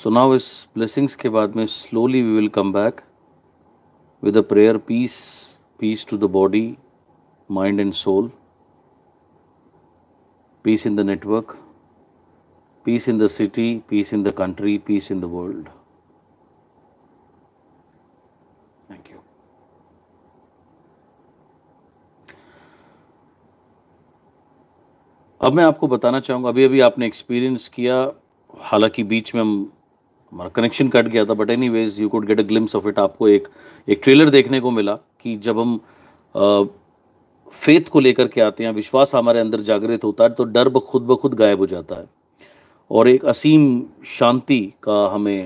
[SPEAKER 1] so now इस blessings के बाद में slowly we will come back with a prayer peace peace to the body mind and soul peace in the network peace in the city peace in the country peace in the world अब मैं आपको बताना चाहूँगा अभी अभी आपने experience किया हालांकि बीच में हम हमारा कनेक्शन कट गया था but anyways you could get a glimpse of it आपको एक एक ट्रेलर देखने को मिला कि जब हम फेथ को लेकर के आते हैं विश्वास हमारे अंदर जागृत होता है तो डर ब खुद ब खुद गायब हो जाता है और एक असीम शांति का हमें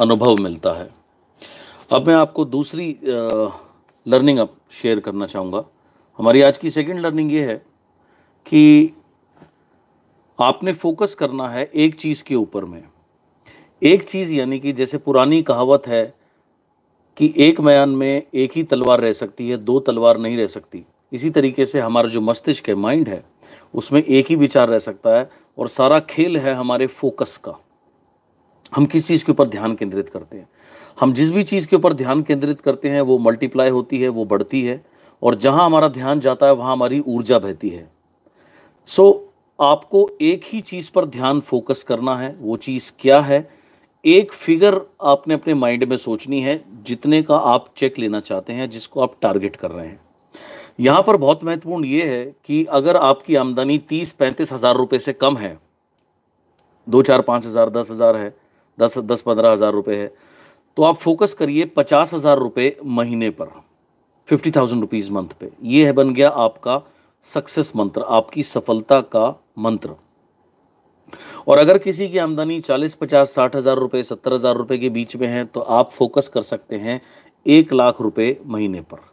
[SPEAKER 1] अनुभव मिलता है अब मैं आपको दूसरी लर्निंग अब शेयर करना चाहूँगा हमारी आज की सेकेंड लर्निंग ये है कि आपने फोकस करना है एक चीज़ के ऊपर में एक चीज़ यानी कि जैसे पुरानी कहावत है कि एक मयान में एक ही तलवार रह सकती है दो तलवार नहीं रह सकती इसी तरीके से हमारा जो मस्तिष्क है माइंड है उसमें एक ही विचार रह सकता है और सारा खेल है हमारे फोकस का हम किस चीज़ के ऊपर ध्यान केंद्रित करते हैं हम जिस भी चीज़ के ऊपर ध्यान केंद्रित करते हैं वो मल्टीप्लाई होती है वो बढ़ती है और जहाँ हमारा ध्यान जाता है वहां हमारी ऊर्जा बहती है सो so, आपको एक ही चीज़ पर ध्यान फोकस करना है वो चीज़ क्या है एक फिगर आपने अपने माइंड में सोचनी है जितने का आप चेक लेना चाहते हैं जिसको आप टारगेट कर रहे हैं यहां पर बहुत महत्वपूर्ण ये है कि अगर आपकी आमदनी तीस पैंतीस हज़ार रुपए से कम है दो चार पांच हज़ार दस हज़ार है दस दस पंद्रह हज़ार रुपए है तो आप फोकस करिए पचास हज़ार रुपए महीने पर फिफ्टी थाउजेंड रुपीज़ मंथ पे ये है बन गया आपका सक्सेस मंत्र आपकी सफलता का मंत्र और अगर किसी की आमदनी चालीस पचास साठ हज़ार रुपए सत्तर हज़ार रुपए के बीच में है तो आप फोकस कर सकते हैं एक लाख रुपये महीने पर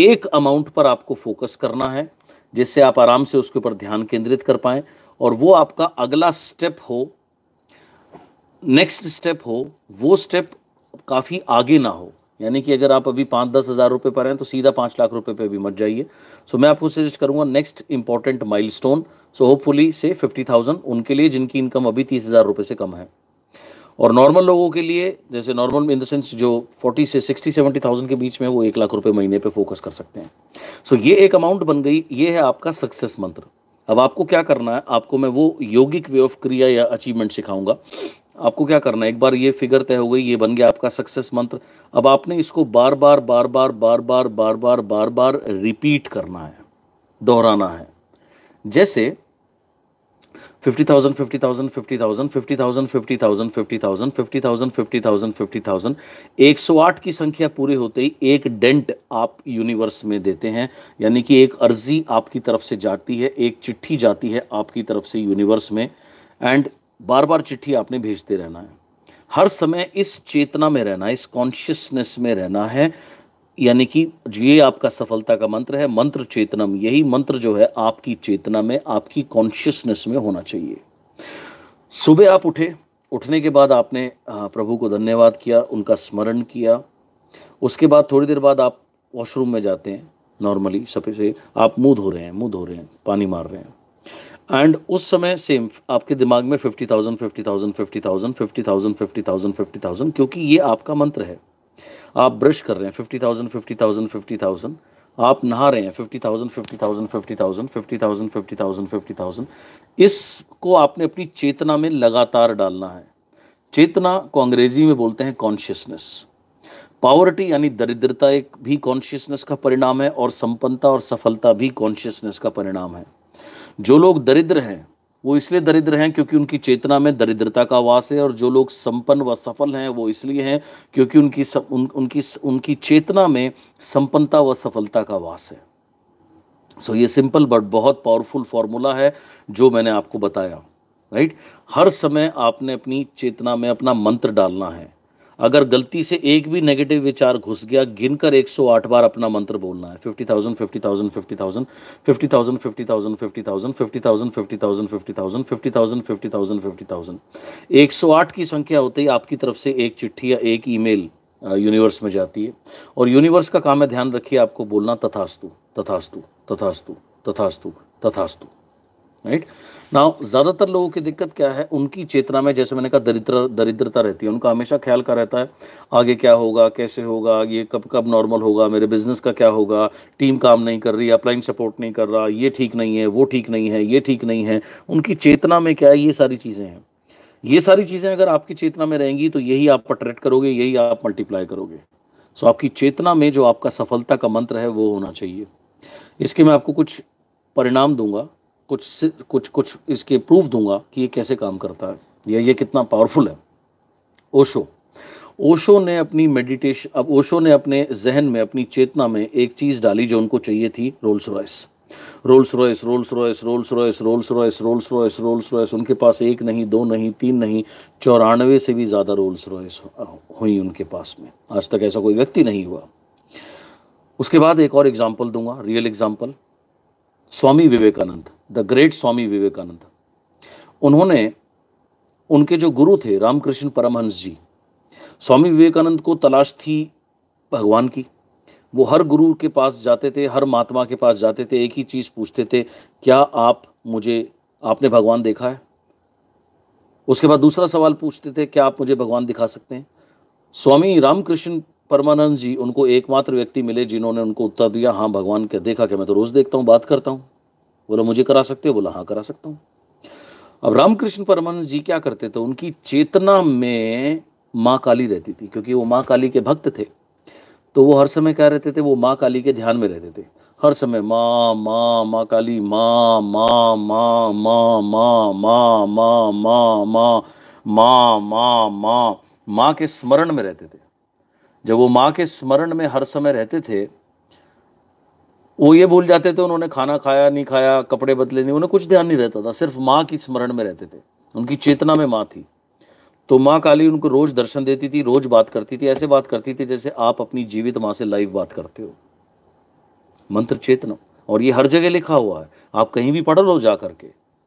[SPEAKER 1] एक अमाउंट पर आपको फोकस करना है जिससे आप आराम से उसके ऊपर ध्यान केंद्रित कर पाए और वो आपका अगला स्टेप हो नेक्स्ट स्टेप हो वो स्टेप काफ़ी आगे ना हो यानी कि अगर आप अभी पाँच दस हज़ार रुपये पर हैं तो सीधा पाँच लाख रुपये पे भी मत जाइए सो so, मैं आपको सजेस्ट करूंगा next important mile so hopefully से फिफ्टी थाउजेंड उनके लिए जिनकी इनकम अभी तीस हज़ार रुपये से कम है और नॉर्मल लोगों के लिए जैसे नॉर्मल इन द सेंस जो फोर्टी से सिक्सटी सेवेंटी थाउजेंड के बीच में वो एक लाख रुपये महीने पर फोकस कर सकते हैं सो so, ये एक अमाउंट बन गई ये है आपका सक्सेस मंत्र अब आपको क्या करना है आपको मैं वो योगिक वे ऑफ क्रिया या अचीवमेंट सिखाऊंगा आपको क्या करना है एक बार ये फिगर तय हो गई ये बन गया आपका सक्सेस मंत्र अब आपने इसको बार बार बार बार बार बार बार बार बार बार रिपीट करना है दोहराना है जैसे fifty thousand fifty thousand fifty thousand fifty thousand fifty thousand fifty thousand fifty thousand fifty thousand fifty thousand एक सौ आठ की संख्या पूरी होते ही एक डेंट आप यूनिवर्स में देते हैं यानी कि एक अर्जी आपकी तरफ से जाती है एक चिट्ठी जाती है आपकी तरफ से यूनिवर्स में एंड बार बार चिट्ठी आपने भेजते रहना है हर समय इस चेतना में रहना है इस कॉन्शियसनेस में रहना है यानी कि ये आपका सफलता का मंत्र है मंत्र चेतनम यही मंत्र जो है आपकी चेतना में आपकी कॉन्शियसनेस में होना चाहिए सुबह आप उठे उठने के बाद आपने प्रभु को धन्यवाद किया उनका स्मरण किया उसके बाद थोड़ी देर बाद आप वॉशरूम में जाते हैं नॉर्मली से आप मुंह धो रहे हैं मुंह धो रहे हैं पानी मार रहे हैं एंड उस समय सेम आपके दिमाग में fifty thousand fifty thousand fifty thousand fifty thousand fifty thousand fifty thousand क्योंकि ये आपका मंत्र है आप ब्रश कर रहे हैं fifty thousand fifty thousand fifty thousand आप नहा रहे हैं fifty thousand fifty thousand fifty thousand fifty thousand fifty thousand fifty thousand इसको आपने अपनी चेतना में लगातार डालना है चेतना को अंग्रेजी में बोलते हैं कॉन्शियसनेस पावर्टी यानी दरिद्रता एक भी कॉन्शियसनेस का परिणाम है और संपन्नता और सफलता भी कॉन्शियसनेस का परिणाम है जो लोग दरिद्र हैं वो इसलिए दरिद्र हैं क्योंकि उनकी चेतना में दरिद्रता का वास है और जो लोग संपन्न व सफल हैं वो इसलिए हैं क्योंकि उनकी सप, उन, उनकी उनकी चेतना में संपन्नता व सफलता का वास है सो so, ये सिंपल बट बहुत पावरफुल फॉर्मूला है जो मैंने आपको बताया राइट हर समय आपने अपनी चेतना में अपना मंत्र डालना है अगर गलती से एक भी नेगेटिव विचार घुस गया गिनकर 108 बार अपना मंत्र बोलना है 108 की संख्या होते ही आपकी तरफ से एक चिट्ठी या एक ईमेल यूनिवर्स में जाती है और यूनिवर्स का काम है ध्यान रखिए आपको बोलना तथास्तु तथास्तु तथास्तु तथास्तु तथास्तु राइट right? ना ज़्यादातर लोगों की दिक्कत क्या है उनकी चेतना में जैसे मैंने कहा दरिद्र दरिद्रता रहती है उनका हमेशा ख्याल का रहता है आगे क्या होगा कैसे होगा ये कब कब नॉर्मल होगा मेरे बिजनेस का क्या होगा टीम काम नहीं कर रही अपलाइन सपोर्ट नहीं कर रहा ये ठीक नहीं है वो ठीक नहीं है ये ठीक नहीं है उनकी चेतना में क्या है ये सारी चीज़ें हैं ये सारी चीज़ें अगर आपकी चेतना में रहेंगी तो यही आप अट्रैक्ट करोगे यही आप मल्टीप्लाई करोगे सो आपकी चेतना में जो आपका सफलता का मंत्र है वो होना चाहिए इसके मैं आपको कुछ परिणाम दूंगा कुछ कुछ कुछ इसके प्रूफ दूंगा कि ये कैसे काम करता है या ये कितना पावरफुल है ओशो ओशो ने अपनी मेडिटेशन अब ओशो ने अपने जहन में अपनी चेतना में एक चीज़ डाली जो उनको चाहिए थी Rolls Royce Rolls Royce Rolls Royce Rolls Royce Rolls Royce Rolls Royce Rolls Royce उनके पास एक नहीं दो नहीं तीन नहीं चौरानवे से भी ज़्यादा रोल्स रॉयस हुई उनके पास में आज तक ऐसा कोई व्यक्ति नहीं हुआ उसके बाद एक और एग्जाम्पल दूंगा real example Swami Vivekananda the great Swami Vivekananda उन्होंने उनके जो गुरु थे रामकृष्ण परमहंस जी स्वामी विवेकानंद को तलाश थी भगवान की वो हर गुरु के पास जाते थे हर महात्मा के पास जाते थे एक ही चीज़ पूछते थे क्या आप मुझे आपने भगवान देखा है उसके बाद दूसरा सवाल पूछते थे क्या आप मुझे भगवान दिखा सकते हैं स्वामी रामकृष्ण परमानंद जी उनको एकमात्र व्यक्ति मिले जिन्होंने उनको उत्तर दिया हाँ भगवान के देखा क्या मैं तो रोज़ देखता हूँ बात करता हूँ बोला मुझे करा सकते हो बोला हाँ करा सकता हूँ अब रामकृष्ण परमानंद जी क्या करते थे उनकी चेतना में माँ काली रहती थी क्योंकि वो माँ काली के भक्त थे तो वो हर समय क्या रहते थे वो माँ काली के ध्यान में रहते थे हर समय माँ माँ माँ काली माँ माँ माँ माँ माँ माँ माँ माँ माँ माँ माँ माँ माँ के स्मरण में रहते थे जब वो माँ के स्मरण में हर समय रहते थे वो ये भूल जाते थे उन्होंने खाना खाया नहीं खाया कपड़े बदले नहीं उन्हें कुछ ध्यान नहीं रहता था सिर्फ माँ की स्मरण में रहते थे उनकी चेतना में माँ थी तो माँ काली उनको रोज दर्शन देती थी रोज बात करती थी ऐसे बात करती थी जैसे आप अपनी जीवित माँ से लाइव बात करते हो मंत्र चेतना और ये हर जगह लिखा हुआ है आप कहीं भी पढ़ लो जा करके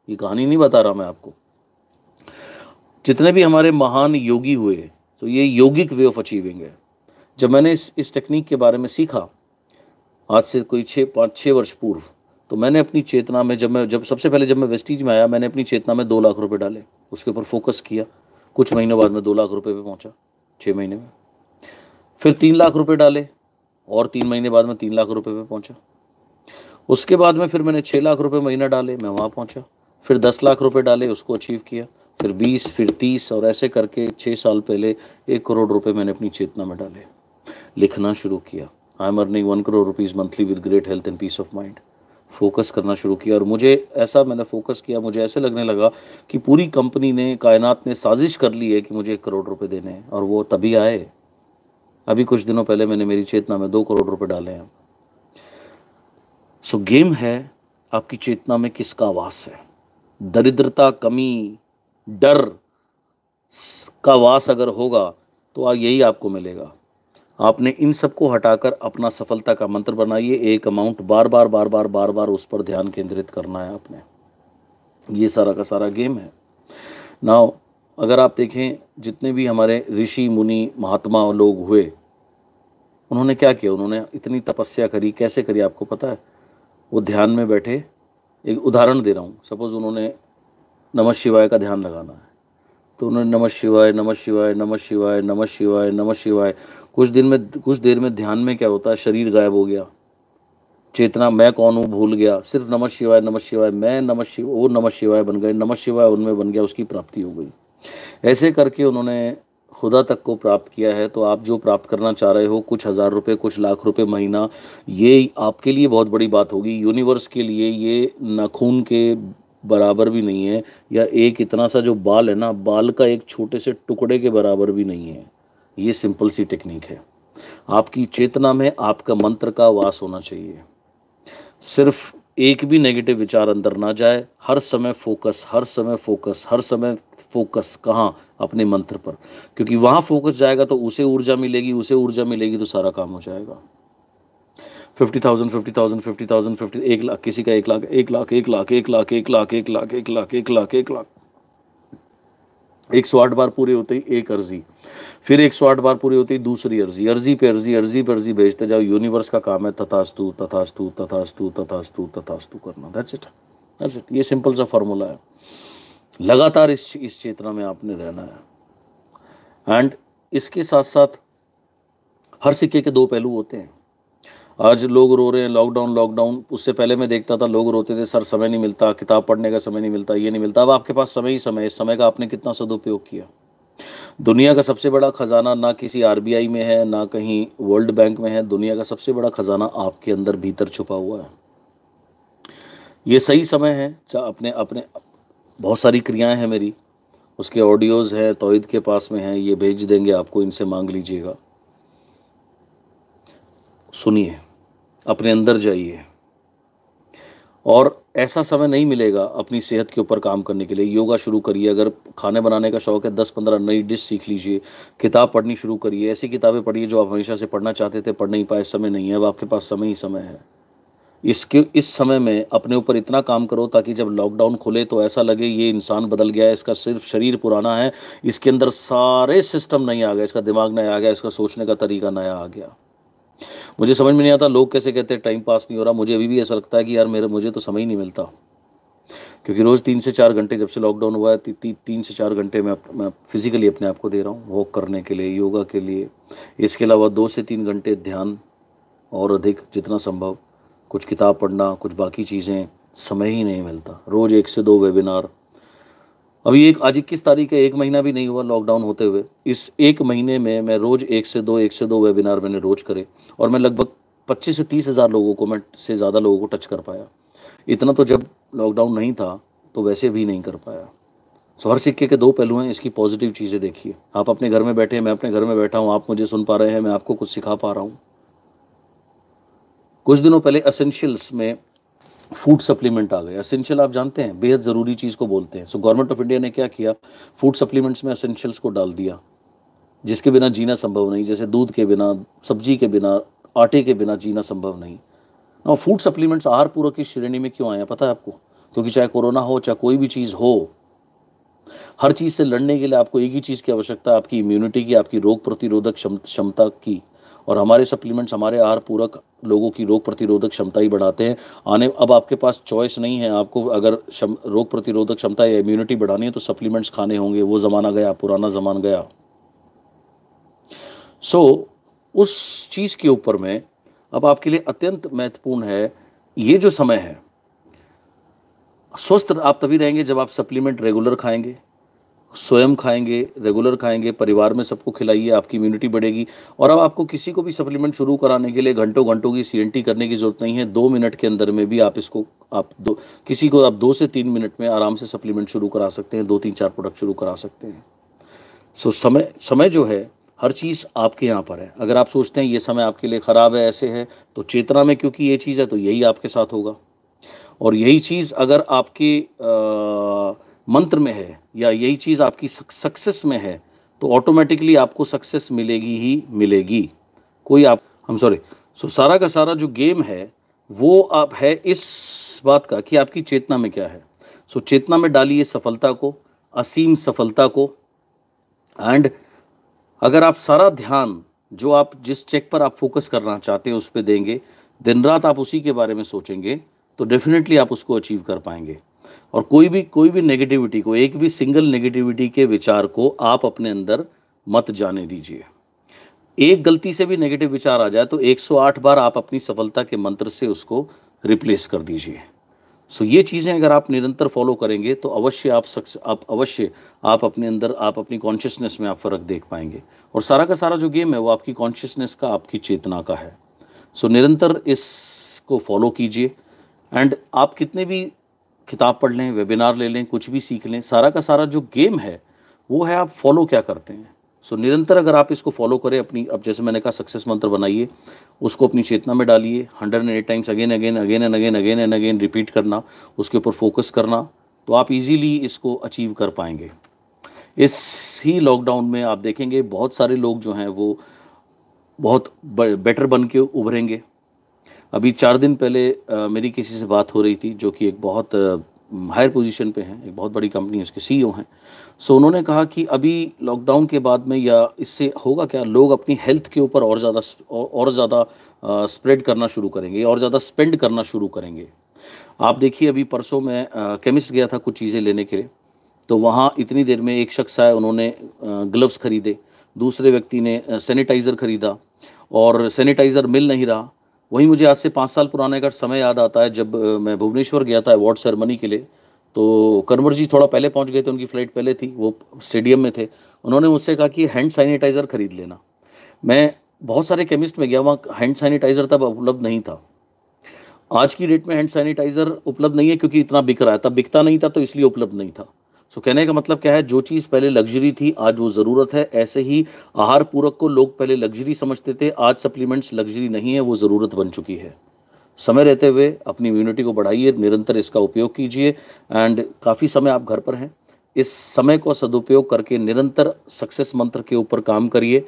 [SPEAKER 1] ये कहानी नहीं बता रहा मैं आपको जितने भी हमारे महान योगी हुए तो ये योगिक वे ऑफ अचीविंग है जब मैंने इस इस टेक्निक के बारे में सीखा आज से कोई छः पाँच छः वर्ष पूर्व तो मैंने अपनी चेतना में जब मैं जब सबसे पहले जब मैं वेस्टीज में आया मैंने अपनी चेतना में दो लाख रुपए डाले उसके ऊपर फोकस किया कुछ महीनों बाद में दो लाख रुपए पे पहुंचा छः महीने में फिर तीन लाख रुपए डाले और तीन महीने बाद में तीन लाख रुपए पे पहुंचा उसके बाद में फिर मैंने छः लाख रुपये महीना डाले मैं वहाँ पहुँचा फिर दस लाख रुपये डाले उसको अचीव किया फिर बीस फिर तीस और ऐसे करके छः साल पहले एक करोड़ रुपये मैंने अपनी चेतना में डाले लिखना शुरू किया I am earning one crore rupees monthly with great health and peace of mind focus करना शुरू किया और मुझे ऐसा मैंने फोकस किया मुझे ऐसे लगने लगा कि पूरी कंपनी ने कायनात ने साजिश कर ली है कि मुझे एक करोड़ रुपए देने हैं और वो तभी आए अभी कुछ दिनों पहले मैंने मेरी चेतना में दो करोड़ रुपए डाले हैं सो गेम है आपकी चेतना में किसका वास है दरिद्रता कमी डर का वास अगर होगा तो यही आपको मिलेगा आपने इन सबको हटाकर अपना सफलता का मंत्र बनाइए एक अमाउंट बार बार बार बार बार बार उस पर ध्यान केंद्रित करना है आपने ये सारा का सारा गेम है नाउ अगर आप देखें जितने भी हमारे ऋषि मुनि महात्मा लोग हुए उन्होंने क्या किया उन्होंने इतनी तपस्या करी कैसे करी आपको पता है वो ध्यान में बैठे एक उदाहरण दे रहा हूँ सपोज़ उन्होंने नमः शिवाय का ध्यान लगाना है तो उन्होंने नमः शिवाय नमः शिवाय नमः शिवाय नमः शिवाय नमः शिवाय कुछ दिन में कुछ देर में ध्यान में क्या होता है शरीर गायब हो गया चेतना मैं कौन हूँ भूल गया सिर्फ नमः शिवाय नमः शिवाय मैं नमः शिव वो नमः शिवाय बन गए नमः शिवाय उनमें बन गया उसकी प्राप्ति हो गई ऐसे करके उन्होंने खुदा तक को प्राप्त किया है तो आप जो प्राप्त करना चाह रहे हो कुछ हज़ार रुपये कुछ लाख रुपये महीना ये आपके लिए बहुत बड़ी बात होगी यूनिवर्स के लिए ये नाखून के बराबर भी नहीं है या एक इतना सा जो बाल है ना बाल का एक छोटे से टुकड़े के बराबर भी नहीं है ये सिंपल सी टेक्निक है आपकी चेतना में आपका मंत्र का वास होना चाहिए सिर्फ एक भी नेगेटिव विचार अंदर ना जाए हर समय फोकस हर समय फोकस हर समय फोकस कहाँ अपने मंत्र पर क्योंकि वहाँ फोकस जाएगा तो उसे ऊर्जा मिलेगी उसे ऊर्जा मिलेगी तो सारा काम हो जाएगा fifty thousand fifty thousand fifty thousand fifty एक लाख किसी का एक लाख एक लाख एक लाख एक लाख एक लाख एक लाख एक लाख एक लाख एक लाख एक सौ आठ बार पूरे होते ही एक अर्जी फिर एक सौ आठ बार पूरी होती है दूसरी अर्जी अर्जी पे अर्जी अर्जी पे अर्जी भेजते जाओ यूनिवर्स का काम है तथास्तु तथास्तु तथास्तु तथास्तु तथास्तु करना दैट्स इट दैट्स इट ये सिंपल सा फॉर्मूला है लगातार इस इस चेतना में आपने रहना है एंड इसके साथ साथ हर सिक्के के दो पहलू होते हैं आज लोग रो रहे हैं लॉकडाउन लॉकडाउन उससे पहले मैं देखता था लोग रोते थे सर समय नहीं मिलता किताब पढ़ने का समय नहीं मिलता ये नहीं मिलता अब आपके पास समय ही समय है समय का आपने कितना सदुपयोग किया दुनिया का सबसे बड़ा ख़जाना ना किसी आरबीआई में है ना कहीं वर्ल्ड बैंक में है दुनिया का सबसे बड़ा ख़जाना आपके अंदर भीतर छुपा हुआ है ये सही समय है चाहे अपने अपने बहुत सारी क्रियाएं हैं मेरी उसके ऑडियोज़ हैं तोहिद के पास में हैं ये भेज देंगे आपको इनसे मांग लीजिएगा सुनिए अपने अंदर जाइए और ऐसा समय नहीं मिलेगा अपनी सेहत के ऊपर काम करने के लिए योगा शुरू करिए अगर खाने बनाने का शौक है दस पंद्रह नई डिश सीख लीजिए किताब पढ़नी शुरू करिए ऐसी किताबें पढ़िए जो आप हमेशा से पढ़ना चाहते थे पढ़ नहीं पाए समय नहीं है अब आपके पास समय ही समय है इसके इस समय में अपने ऊपर इतना काम करो ताकि जब लॉकडाउन खुले तो ऐसा लगे ये इंसान बदल गया है इसका सिर्फ शरीर पुराना है इसके अंदर सारे सिस्टम नहीं आ गया इसका दिमाग नया आ गया इसका सोचने का तरीका नया आ गया मुझे समझ में नहीं आता लोग कैसे कहते हैं टाइम पास नहीं हो रहा मुझे अभी भी ऐसा लगता है कि यार मेरे मुझे तो समय ही नहीं मिलता क्योंकि रोज़ तीन से चार घंटे जब से लॉकडाउन हुआ है ती, ती, तीन से चार घंटे मैं मैं फिज़िकली अपने आप को दे रहा हूँ वॉक करने के लिए योगा के लिए इसके अलावा दो से तीन घंटे ध्यान और अधिक जितना संभव कुछ किताब पढ़ना कुछ बाकी चीज़ें समय ही नहीं मिलता रोज़ एक से दो वेबिनार अभी एक आज इक्कीस तारीख है एक महीना भी नहीं हुआ लॉकडाउन होते हुए इस एक महीने में मैं रोज़ एक से दो एक से दो वेबिनार मैंने रोज़ करे और मैं लगभग पच्चीस से तीस हज़ार लोगों को मैं से ज़्यादा लोगों को टच कर पाया इतना तो जब लॉकडाउन नहीं था तो वैसे भी नहीं कर पाया सो हर सिक्के के दो पहलू हैं इसकी पॉजिटिव चीज़ें देखिए आप अपने घर में बैठे हैं मैं अपने घर में बैठा हूँ आप मुझे सुन पा रहे हैं मैं आपको कुछ सिखा पा रहा हूँ कुछ दिनों पहले असेंशियल्स में फूड सप्लीमेंट आ गए असेंशियल आप जानते हैं बेहद ज़रूरी चीज़ को बोलते हैं सो गवर्नमेंट ऑफ इंडिया ने क्या किया फूड सप्लीमेंट्स में असेंशियल्स को डाल दिया जिसके बिना जीना संभव नहीं जैसे दूध के बिना सब्जी के बिना आटे के बिना जीना संभव नहीं ना फूड सप्लीमेंट्स आहार पूरक की श्रेणी में क्यों आए हैं पता है आपको क्योंकि चाहे कोरोना हो चाहे कोई भी चीज़ हो हर चीज़ से लड़ने के लिए आपको एक ही चीज़ की आवश्यकता आपकी इम्यूनिटी की आपकी रोग प्रतिरोधक क्षमता की और हमारे सप्लीमेंट्स हमारे आहार पूरक लोगों की रोग प्रतिरोधक क्षमता ही बढ़ाते हैं आने अब आपके पास चॉइस नहीं है आपको अगर शम, रोग प्रतिरोधक क्षमता या इम्यूनिटी बढ़ानी है तो सप्लीमेंट्स खाने होंगे वो ज़माना गया पुराना ज़मान गया सो so, उस चीज़ के ऊपर में अब आपके लिए अत्यंत महत्वपूर्ण है ये जो समय है स्वस्थ आप तभी रहेंगे जब आप सप्लीमेंट रेगुलर खाएंगे स्वयं खाएंगे रेगुलर खाएंगे परिवार में सबको खिलाइए आपकी इम्यूनिटी बढ़ेगी और अब आपको किसी को भी सप्लीमेंट शुरू कराने के लिए घंटों घंटों की सी करने की ज़रूरत नहीं है दो मिनट के अंदर में भी आप इसको आप दो किसी को आप दो से तीन मिनट में आराम से सप्लीमेंट शुरू करा सकते हैं दो तीन चार प्रोडक्ट शुरू करा सकते हैं सो समय समय जो है हर चीज़ आपके यहाँ पर है अगर आप सोचते हैं ये समय आपके लिए ख़राब है ऐसे है तो चेतना में क्योंकि ये चीज़ है तो यही आपके साथ होगा और यही चीज़ अगर आपके आ, मंत्र में है या यही चीज़ आपकी सक्सेस में है तो ऑटोमेटिकली आपको सक्सेस मिलेगी ही मिलेगी कोई आप हम सॉरी सो सारा का सारा जो गेम है वो आप है इस बात का कि आपकी चेतना में क्या है सो so, चेतना में डालिए सफलता को असीम सफलता को एंड अगर आप सारा ध्यान जो आप जिस चेक पर आप फोकस करना चाहते हैं उस पर देंगे दिन रात आप उसी के बारे में सोचेंगे तो डेफिनेटली आप उसको अचीव कर पाएंगे और कोई भी कोई भी नेगेटिविटी को एक भी सिंगल नेगेटिविटी के विचार को आप अपने अंदर मत जाने दीजिए एक गलती से भी नेगेटिव विचार आ जाए तो 108 बार आप अपनी सफलता के मंत्र से उसको रिप्लेस कर दीजिए सो ये चीज़ें अगर आप निरंतर फॉलो करेंगे तो अवश्य आप सक्स आप अवश्य आप अपने अंदर आप अपनी कॉन्शियसनेस में आप फ़र्क देख पाएंगे और सारा का सारा जो गेम है वो आपकी कॉन्शियसनेस का आपकी चेतना का है सो निरंतर इसको फॉलो कीजिए एंड आप कितने भी किताब पढ़ लें वेबिनार ले लें कुछ भी सीख लें सारा का सारा जो गेम है वो है आप फॉलो क्या करते हैं सो so, निरंतर अगर आप इसको फॉलो करें अपनी अब जैसे मैंने कहा सक्सेस मंत्र बनाइए उसको अपनी चेतना में डालिए hundred and eight times again again again and again again and again repeat करना उसके ऊपर फोकस करना तो आप इजीली इसको अचीव कर पाएंगे इस ही लॉकडाउन में आप देखेंगे बहुत सारे लोग जो हैं वो बहुत बेटर बन के उभरेंगे अभी चार दिन पहले आ, मेरी किसी से बात हो रही थी जो कि एक बहुत हायर पोजीशन पे हैं एक बहुत बड़ी कंपनी उसके सी e हैं सो उन्होंने कहा कि अभी लॉकडाउन के बाद में या इससे होगा क्या लोग अपनी हेल्थ के ऊपर और ज़्यादा और ज़्यादा स्प्रेड करना शुरू करेंगे और ज़्यादा स्पेंड करना शुरू करेंगे आप देखिए अभी परसों में केमिस्ट गया था कुछ चीज़ें लेने के लिए तो वहाँ इतनी देर में एक शख्स आया उन्होंने ग्लव्स खरीदे दूसरे व्यक्ति ने सैनिटाइज़र खरीदा और सैनिटाइज़र मिल नहीं रहा वहीं मुझे आज से पाँच साल पुराने का समय याद आता है जब मैं भुवनेश्वर गया था अवार्ड सेरेमनी के लिए तो कर्मर जी थोड़ा पहले पहुंच गए थे उनकी फ़्लाइट पहले थी वो स्टेडियम में थे उन्होंने मुझसे कहा कि हैंड सैनिटाइज़र ख़रीद लेना मैं बहुत सारे केमिस्ट में गया वहाँ हैंड सैनिटाइज़र तब उपलब्ध नहीं था आज की डेट में हैंड सैनिटाइज़र उपलब्ध नहीं है क्योंकि इतना बिक रहा है तब बिकता नहीं था तो इसलिए उपलब्ध नहीं था सो कहने का मतलब क्या है जो चीज़ पहले लग्जरी थी आज वो ज़रूरत है ऐसे ही आहार पूरक को लोग पहले लग्जरी समझते थे आज सप्लीमेंट्स लग्जरी नहीं है वो ज़रूरत बन चुकी है समय रहते हुए अपनी इम्यूनिटी को बढ़ाइए निरंतर इसका उपयोग कीजिए एंड काफ़ी समय आप घर पर हैं इस समय को सदुपयोग करके निरंतर सक्सेस मंत्र के ऊपर काम करिए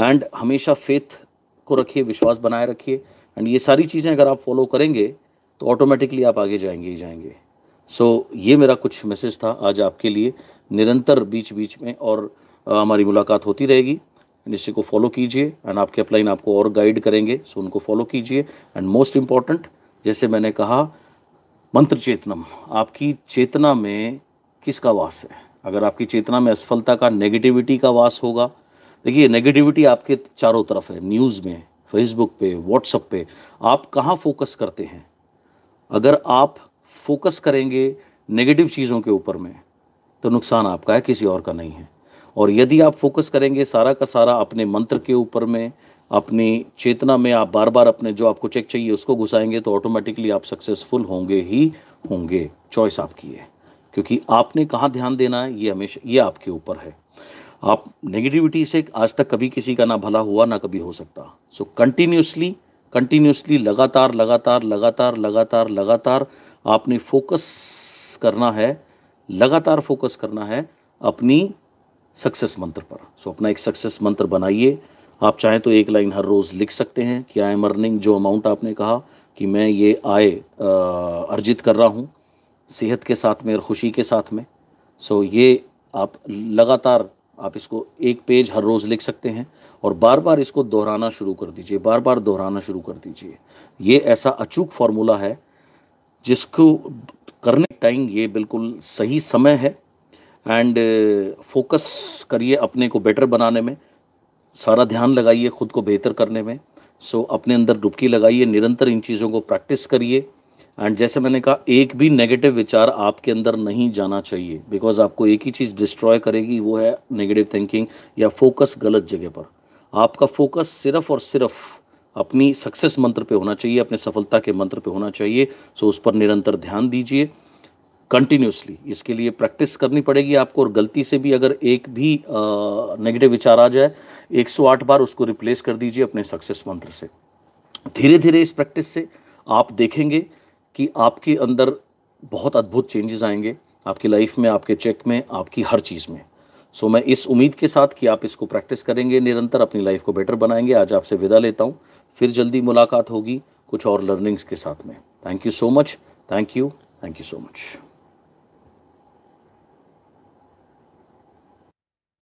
[SPEAKER 1] एंड हमेशा फेथ को रखिए विश्वास बनाए रखिए एंड ये सारी चीज़ें अगर आप फॉलो करेंगे तो ऑटोमेटिकली आप आगे जाएंगे ही जाएंगे सो so, ये मेरा कुछ मैसेज था आज आपके लिए निरंतर बीच बीच में और हमारी मुलाकात होती रहेगी इसी को फॉलो कीजिए एंड आपके अपलाइन आपको और गाइड करेंगे सो उनको फॉलो कीजिए एंड मोस्ट इम्पॉर्टेंट जैसे मैंने कहा मंत्र चेतनम आपकी चेतना में किसका वास है अगर आपकी चेतना में असफलता का नेगेटिविटी का वास होगा देखिए नेगेटिविटी आपके चारों तरफ है न्यूज़ में फेसबुक पे व्हाट्सअप पे आप कहाँ फोकस करते हैं अगर आप फोकस करेंगे नेगेटिव चीज़ों के ऊपर में तो नुकसान आपका है किसी और का नहीं है और यदि आप फोकस करेंगे सारा का सारा अपने मंत्र के ऊपर में अपनी चेतना में आप बार बार अपने जो आपको चेक चाहिए उसको घुसाएंगे तो ऑटोमेटिकली आप सक्सेसफुल होंगे ही होंगे चॉइस आपकी है क्योंकि आपने कहाँ ध्यान देना है ये हमेशा ये आपके ऊपर है आप नेगेटिविटी से आज तक कभी किसी का ना भला हुआ ना कभी हो सकता सो कंटिन्यूसली कंटिन्यूसली लगातार लगातार लगातार लगातार लगातार आपने फोकस करना है लगातार फोकस करना है अपनी सक्सेस मंत्र पर सो so, अपना एक सक्सेस मंत्र बनाइए आप चाहें तो एक लाइन हर रोज़ लिख सकते हैं कि आई एम अर्निंग जो अमाउंट आपने कहा कि मैं ये आय अर्जित कर रहा हूँ सेहत के साथ में और खुशी के साथ में सो so, ये आप लगातार आप इसको एक पेज हर रोज़ लिख सकते हैं और बार बार इसको दोहराना शुरू कर दीजिए बार बार दोहराना शुरू कर दीजिए ये ऐसा अचूक फॉर्मूला है जिसको करने टाइम ये बिल्कुल सही समय है एंड फोकस uh, करिए अपने को बेटर बनाने में सारा ध्यान लगाइए खुद को बेहतर करने में सो so, अपने अंदर डुबकी लगाइए निरंतर इन चीज़ों को प्रैक्टिस करिए एंड जैसे मैंने कहा एक भी नेगेटिव विचार आपके अंदर नहीं जाना चाहिए बिकॉज आपको एक ही चीज़ डिस्ट्रॉय करेगी वो है नेगेटिव थिंकिंग या फोकस गलत जगह पर आपका फोकस सिर्फ और सिर्फ अपनी सक्सेस मंत्र पे होना चाहिए अपने सफलता के मंत्र पे होना चाहिए सो उस पर निरंतर ध्यान दीजिए कंटिन्यूसली इसके लिए प्रैक्टिस करनी पड़ेगी आपको और गलती से भी अगर एक भी नेगेटिव विचार आ जाए 108 बार उसको रिप्लेस कर दीजिए अपने सक्सेस मंत्र से धीरे धीरे इस प्रैक्टिस से आप देखेंगे कि आपके अंदर बहुत अद्भुत चेंजेस आएंगे आपकी लाइफ में आपके चेक में आपकी हर चीज़ में सो so, मैं इस उम्मीद के साथ कि आप इसको प्रैक्टिस करेंगे निरंतर अपनी लाइफ को बेटर बनाएंगे आज आपसे विदा लेता हूँ फिर जल्दी मुलाकात होगी कुछ और लर्निंग्स के साथ में thank you so much thank you thank you so much